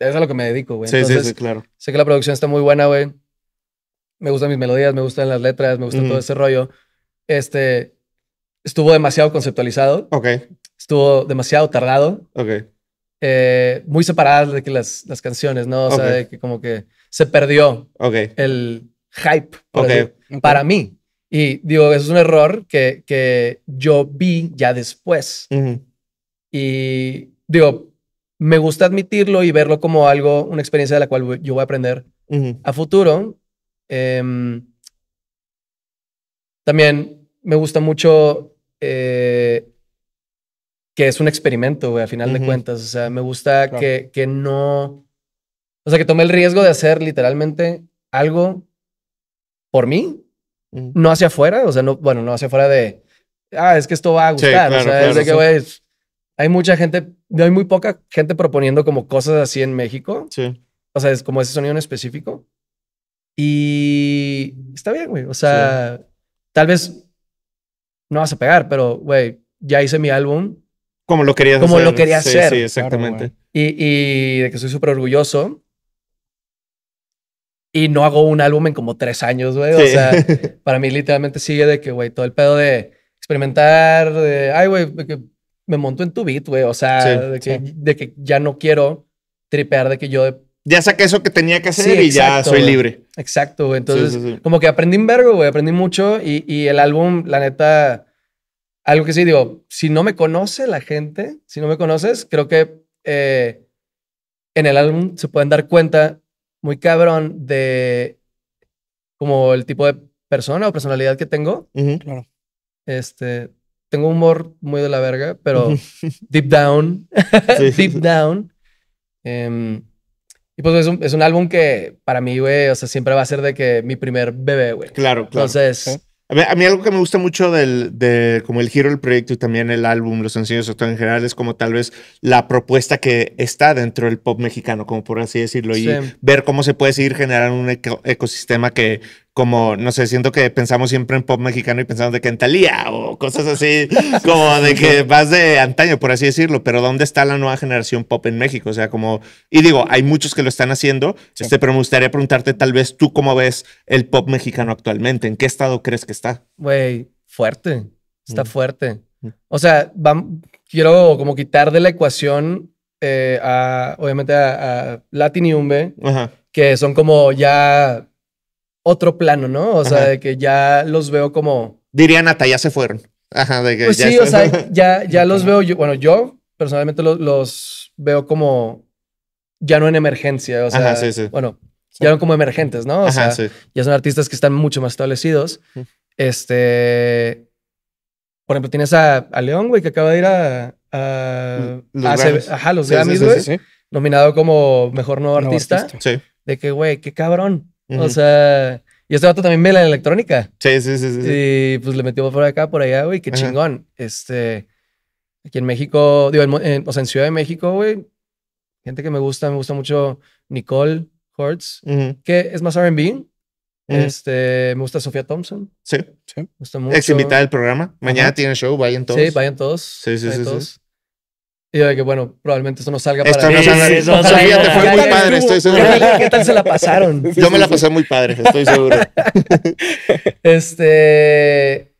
Es a lo que me dedico, güey. Sí, sí, sí, claro. Sé que la producción está muy buena, güey. Me gustan mis melodías, me gustan las letras, me gusta todo ese rollo. Este. Estuvo demasiado conceptualizado. Ok. Estuvo demasiado tardado. Ok. Eh, muy separadas de que las, las canciones, ¿no? O sea, de que como que se perdió el hype para mí. Y digo, es un error que, que yo vi ya después. Y digo, me gusta admitirlo y verlo como algo, una experiencia de la cual yo voy a aprender a futuro. Em, también me gusta mucho eh, que es un experimento, a final de cuentas. O sea, me gusta que, que no o sea, que tomé el riesgo de hacer literalmente algo por mí, no hacia afuera, o sea, no, bueno, no hacia afuera de, ah, es que esto va a gustar, o sea, es de que, güey, hay mucha gente, hay muy poca gente proponiendo como cosas así en México. Sí. O sea, es como ese sonido en específico. Y está bien, güey. O sea, tal vez no vas a pegar, pero, güey, ya hice mi álbum. Como lo quería hacer. Como lo quería hacer. Sí, exactamente. y, y de que soy súper orgulloso y no hago un álbum en como tres años, güey. O sea, para mí literalmente sigue de que, güey, todo el pedo de experimentar, de, ay, güey, me monto en tu beat, güey. O sea, de, que, ya no quiero tripear, de que yo... Ya saqué eso que tenía que hacer y ya soy libre. Exacto, güey. Entonces, como que aprendí un vergo, güey. Aprendí mucho y, el álbum, la neta, algo que sí digo, si no me conoce la gente, si no me conoces, creo que eh, en el álbum se pueden dar cuenta muy cabrón de como el tipo de persona o personalidad que tengo. claro. Este, tengo humor muy de la verga, pero deep down, deep down. Em, y pues es un, es un, álbum que para mí, güey, o sea, siempre va a ser de que mi primer bebé, güey. Claro, claro. Entonces, a mí, algo que me gusta mucho del, de como el giro del proyecto y también el álbum, los sencillos, todo en general, es como tal vez la propuesta que está dentro del pop mexicano, como por así decirlo, y ver cómo se puede seguir generando un ecosistema que como, no sé, siento que pensamos siempre en pop mexicano y pensamos de que en o cosas así, como de que vas de antaño, por así decirlo, pero ¿dónde está la nueva generación pop en México? O sea, como, y digo, hay muchos que lo están haciendo, este, pero me gustaría preguntarte tal vez tú cómo ves el pop mexicano actualmente, ¿en qué estado crees que está? Güey, fuerte, está mm. fuerte. Mm. O sea, quiero como quitar de la ecuación eh, a, obviamente a, a que son como ya otro plano, ¿no? O sea, de que ya los veo como... Diría Nata, ya se fueron. Ajá, de que pues ya sí, o sea, ya, los veo, yo, bueno, yo personalmente los, veo como ya no en emergencia, o sea, Ajá, sí, sí. bueno, ya no como emergentes, ¿no? O sea, ya son artistas que están mucho más establecidos. Este, por ejemplo, tienes a, a León, güey, que acaba de ir a, a, los Ajá, los güey, nominado como mejor nuevo, artista. artista. Sí. De que, güey, qué cabrón. O sea, y este vato también me la electrónica. Sí, sí, sí, sí. Y pues le metió por acá, por allá, güey, qué chingón. Este, aquí en México, digo, en, o sea, en Ciudad de México, güey, gente que me gusta, me gusta mucho Nicole Hortz, que es más RB. Este, me gusta Sofía Thompson. Sí, sí. Me gusta mucho. Ex invitada del programa. Mañana tiene show, vayan todos. Sí, vayan todos. Sí, sí, sí. Y yo de que, bueno, probablemente eso no salga para no mí. salga- eso no fue muy padre, estoy seguro. ¿Qué tal se la pasaron? Yo me la pasé muy padre, estoy seguro. Este.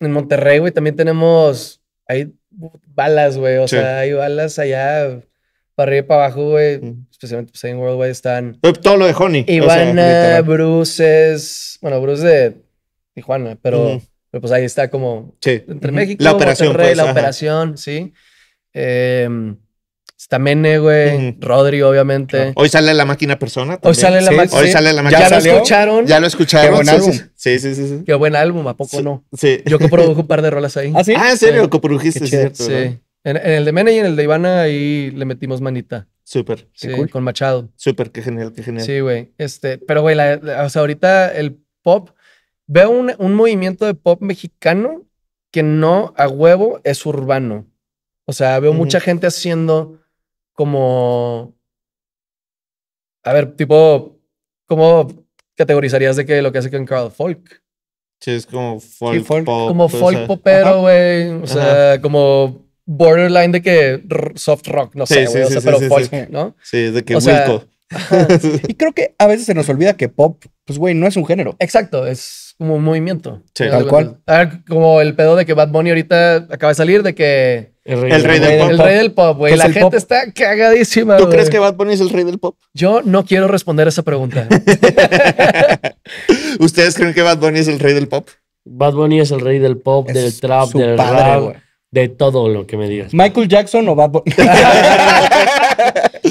En Monterrey, güey, también tenemos. Hay balas, güey. O sea, hay balas allá para arriba y para abajo, güey. Especialmente pues, ahí en Worldwide están Todo lo de Honey. Ivana, Bruce es... Bueno, Bruce de Tijuana, pero, pero pues ahí está como entre México, La Monterrey, pues, la operación, sí. Em, eh, Stamene, güey. Mm. Rodri, obviamente. Hoy sale la máquina persona. Hoy sale la máquina. Hoy sale la máquina. Ya lo escucharon. Ya lo escucharon. Qué buen álbum. Sí, sí, sí, Qué buen álbum, ¿a poco no? Sí. Yo coprodujo un par de rolas ahí. ¿Ah, sí? Ah, en serio, coprodujiste, cierto. Sí. En, el de Mene y en el de Ivana ahí le metimos manita. Súper. Sí, con Machado. Súper, qué genial, qué genial. Sí, güey. Este, pero, güey, o sea, ahorita el pop, veo un, un movimiento de pop mexicano que no a huevo es urbano. O sea, veo mucha gente haciendo como. A ver, tipo, ¿cómo categorizarías de que lo que hace con Carl Folk? Sí, es como folk, pop. Como folk popero, güey. O sea, como borderline de que soft rock, no sé, güey. o sea, pero folk, ¿no? Sí, de que o Y creo que a veces se nos olvida que pop, pues, güey, no es un género. Exacto, es como un movimiento. Sí. Tal cual. Ah, como el pedo de que Bad Bunny ahorita acaba de salir, de que... El rey, del, pop. El rey del pop, güey. La gente está cagadísima. ¿Tú crees que Bad Bunny es el rey del pop? Yo no quiero responder esa pregunta. ¿Ustedes creen que Bad Bunny es el rey del pop? Bad Bunny es el rey del pop, del trap, del rap, de todo lo que me digas. ¿Michael Jackson o Bad Bunny?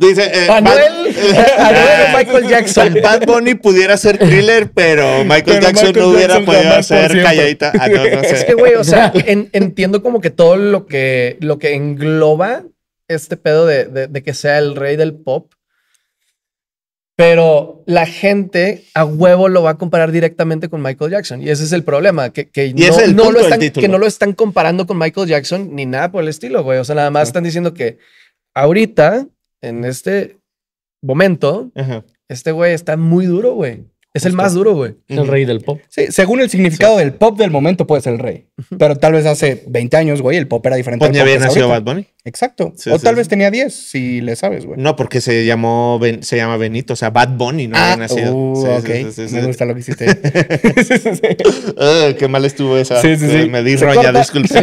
Dice, eh, Michael Jackson. Bad Bunny pudiera ser thriller, pero Michael Jackson no hubiera podido hacer calladita. Ah, es que, güey, o sea, entiendo como que todo lo que, lo que engloba este pedo de, que sea el rey del pop, pero la gente a huevo lo va a comparar directamente con Michael Jackson. Y ese es el problema, que, que, no, están, que no lo están comparando con Michael Jackson ni nada por el estilo, güey. O sea, nada más están diciendo que ahorita en este momento, este güey está muy duro, güey. Es el más este, duro, güey. Es el rey del pop. Sí, según el significado del pop del momento puede ser el rey. Pero tal vez hace 20 años, güey, el pop era diferente. Pues había nacido Bad Bunny. Exacto. o tal vez tenía 10, si le sabes, güey. No, porque se llamó se llama Benito, o sea, Bad Bunny no ah, había nacido. Uh, ok. Me gusta lo que hiciste. Ah, qué mal estuvo esa. Sí, sí, eh, sí. Me di roña, disculpe.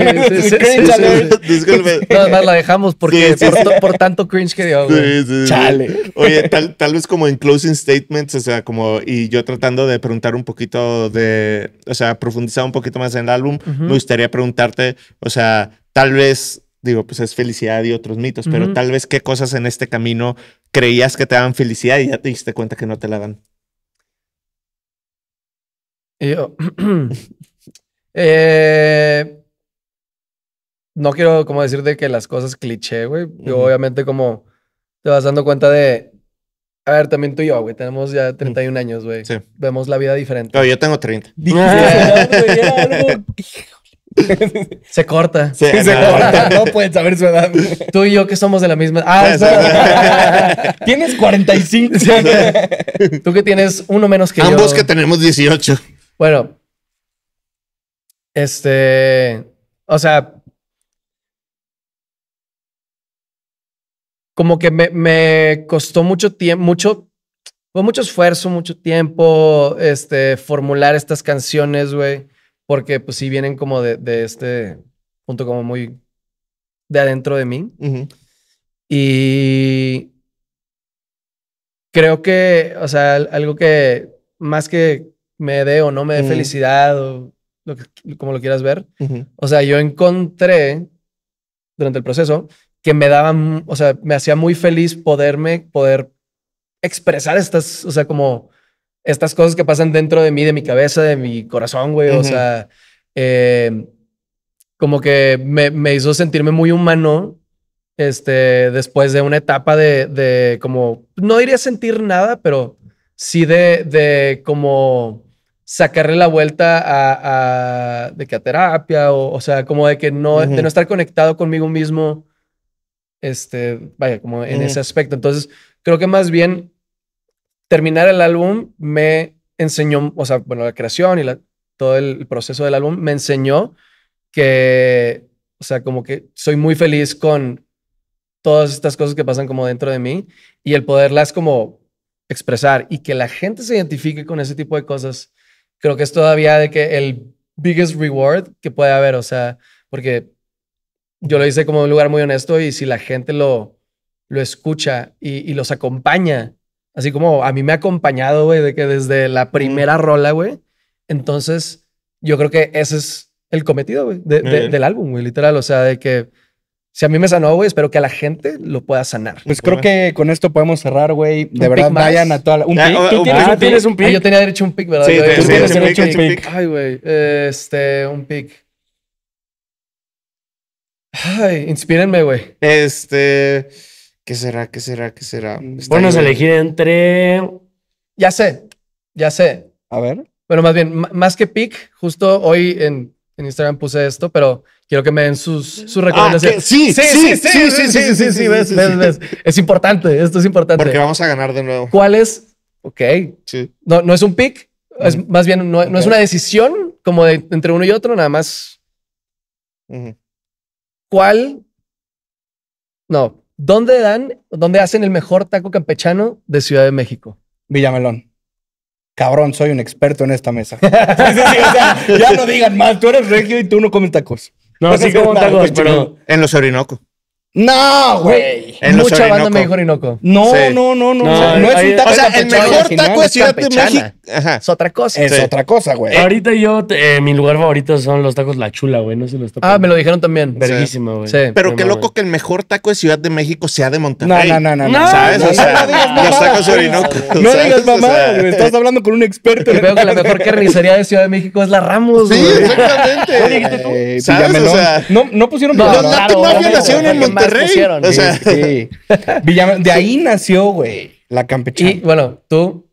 disculpe. Nada más la dejamos porque por, tanto cringe que dio, Chale. Oye, tal, tal vez como en closing statements, o sea, como y yo tratando de preguntar un poquito de, o sea, profundizar un poquito más en el álbum, me gustaría preguntarte, o sea, tal vez, digo, pues es felicidad y otros mitos, pero tal vez qué cosas en este camino creías que te daban felicidad y ya te diste cuenta que no te la dan. Yo, eh, oh, eh, no quiero como decirte que las cosas cliché, güey. Yo obviamente como te vas dando cuenta de, a ver, también tú y yo, güey. Tenemos ya 31 mm. años, güey. Sí. Vemos la vida diferente. yo tengo 30. Se corta. Sí, se corta. No pueden saber su edad. Tú y yo que somos de la misma. Ah, Tienes 45. Tú que tienes uno menos que yo. Ambos que tenemos 18. Bueno. Este. O sea, como que me, costó mucho tiempo, mucho, mucho esfuerzo, mucho tiempo, este, formular estas canciones, güey, porque pues sí vienen como de, este punto como muy de adentro de mí. Y creo que, o sea, algo que más que me dé o no me dé felicidad o como lo quieras ver, o sea, yo encontré durante el proceso que me daban, o sea, me hacía muy feliz poderme, poder expresar estas, o sea, como estas cosas que pasan dentro de mí, de mi cabeza, de mi corazón, güey. O sea, eh, como que me, hizo sentirme muy humano. Este, después de una etapa de, de como, no iría a sentir nada, pero sí de, de como sacarle la vuelta a, de que a terapia, o, sea, como de que no, de no estar conectado conmigo mismo, este, vaya, como en ese aspecto. Entonces, creo que más bien terminar el álbum me enseñó, o sea, bueno, la creación y todo el proceso del álbum me enseñó que, o sea, como que soy muy feliz con todas estas cosas que pasan como dentro de mí y el poderlas como expresar y que la gente se identifique con ese tipo de cosas, creo que es todavía de que el biggest reward que puede haber, o sea, porque yo lo hice como un lugar muy honesto y si la gente lo, lo escucha y, y los acompaña, así como a mí me ha acompañado, güey, de que desde la primera rola, güey, entonces yo creo que ese es el cometido, güey, del álbum, güey, literal, o sea, de que si a mí me sanó, güey, espero que a la gente lo pueda sanar. Pues creo que con esto podemos cerrar, güey. De verdad, vayan a toda la... ¿Un ah, pick? ¿Tú ah, tienes, un pick? yo tenía derecho a un pick, ¿verdad? Sí, ¿tú tienes derecho a un pick. Ay, güey, este, un pick. Ay, inspírenme, güey. Este. ¿Qué será? ¿Qué será? ¿Qué será? Bueno, se elegir entre. Ya sé, ya sé. A ver. Bueno, más bien, más que pick, justo hoy en, Instagram puse esto, pero quiero que me den sus, sus recomendaciones. Ah, sí, sí, sí, sí, sí, sí, sí, sí, sí, ves, ves, Es importante, esto es importante. Porque vamos a ganar de nuevo. ¿Cuál es? Ok. Sí. No, no es un pick, es más bien, no, es una decisión como de entre uno y otro, nada más. ¿Cuál? No. ¿Dónde dan, dónde hacen el mejor taco campechano de Ciudad de México? Villamelón. Cabrón, soy un experto en esta mesa. ya no digan mal, Tú eres regio y tú no comes tacos. No, no sí como tacos, pero... En los Orinoco. No, güey. Mucha banda me dijo Orinoco. No, no, no, no. No, o sea, es un taco. O sea, el mejor taco de Ciudad de México. Ajá. Es otra cosa. Es otra cosa, güey. Ahorita yo, mi lugar favorito son los tacos La Chula, güey. No sé los tacos. Ah, me lo dijeron también. Verguísima, güey. Pero qué loco que el mejor taco de Ciudad de México sea de Monterrey. No, no, no, no. no ¿Sabes? o sea, los tacos Orinoco. No digas mamá, güey. Estás hablando con un experto. Creo que la mejor carnicería de Ciudad de México es la Ramos, güey. Sí, exactamente. ¿Sabes? No pusieron... Los más nacieron en Monterrey. Monterrey. o sea. sí. de ahí nació, güey, la campechana. Y bueno, tú.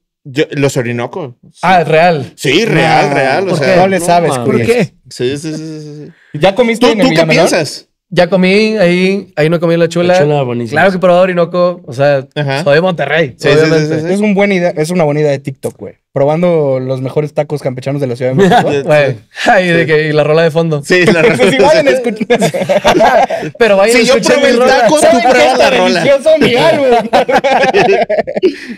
los Orinoco. Ah, real. Sí, real, real. O sea, no le sabes, ¿Por qué? Sí, sí, sí, sí, ¿Ya comiste ¿Tú, en ¿tú qué piensas? Ya comí ahí, ahí no comí la chula. chula buenísima. Claro que he probado Orinoco, o sea, soy de Monterrey. es, un buen idea, es una buena idea de TikTok, güey. Probando los mejores tacos campechanos de la Ciudad de México. Güey, y la rola de fondo. Sí, la rola. si vayan a escuchar. Pero vayan a escuchar. Si yo probé el taco, tú pruebas la rola. Delicioso mi álbum.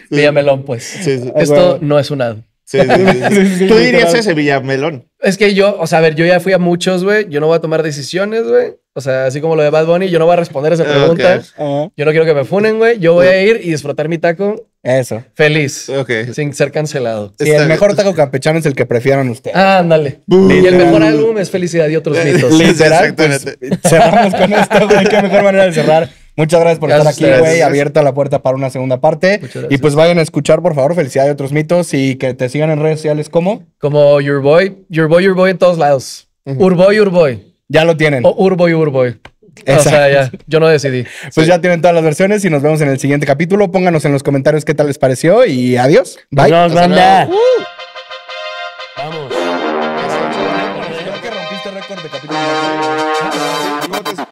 Dígamelo, pues. Esto ah, no es un ad. Tú dirías ese Villamelón. Es que yo, o sea, a ver, yo ya fui a muchos, güey. Yo no voy a tomar decisiones, güey. O sea, así como lo de Bad Bunny, yo no voy a responder esa pregunta. Yo no quiero que me funen, güey. Yo voy a ir y disfrutar mi taco. Eso. Feliz. Ok. Sin ser cancelado. Y el mejor taco campechano es el que prefieran ustedes. Ah, ándale. Y el mejor álbum es Felicidad y otros mitos. Literal. Pues, cerramos con esto, güey. Qué mejor manera de cerrar. Muchas gracias por estar aquí, güey. Abierta la puerta para una segunda parte. Y pues vayan a escuchar, por favor, Felicidad de Otros Mitos y que te sigan en redes sociales como... Como Your Boy, Your Boy, Your Boy en todos lados. Urboy, Urboy. Ya lo tienen. Urboy, Urboy. O sea, ya, yo no decidí. Pues ya tienen todas las versiones y nos vemos en el siguiente capítulo. Pónganos en los comentarios qué tal les pareció y adiós. Bye. Nos banda. Vamos. Creo que rompiste récord de capítulo.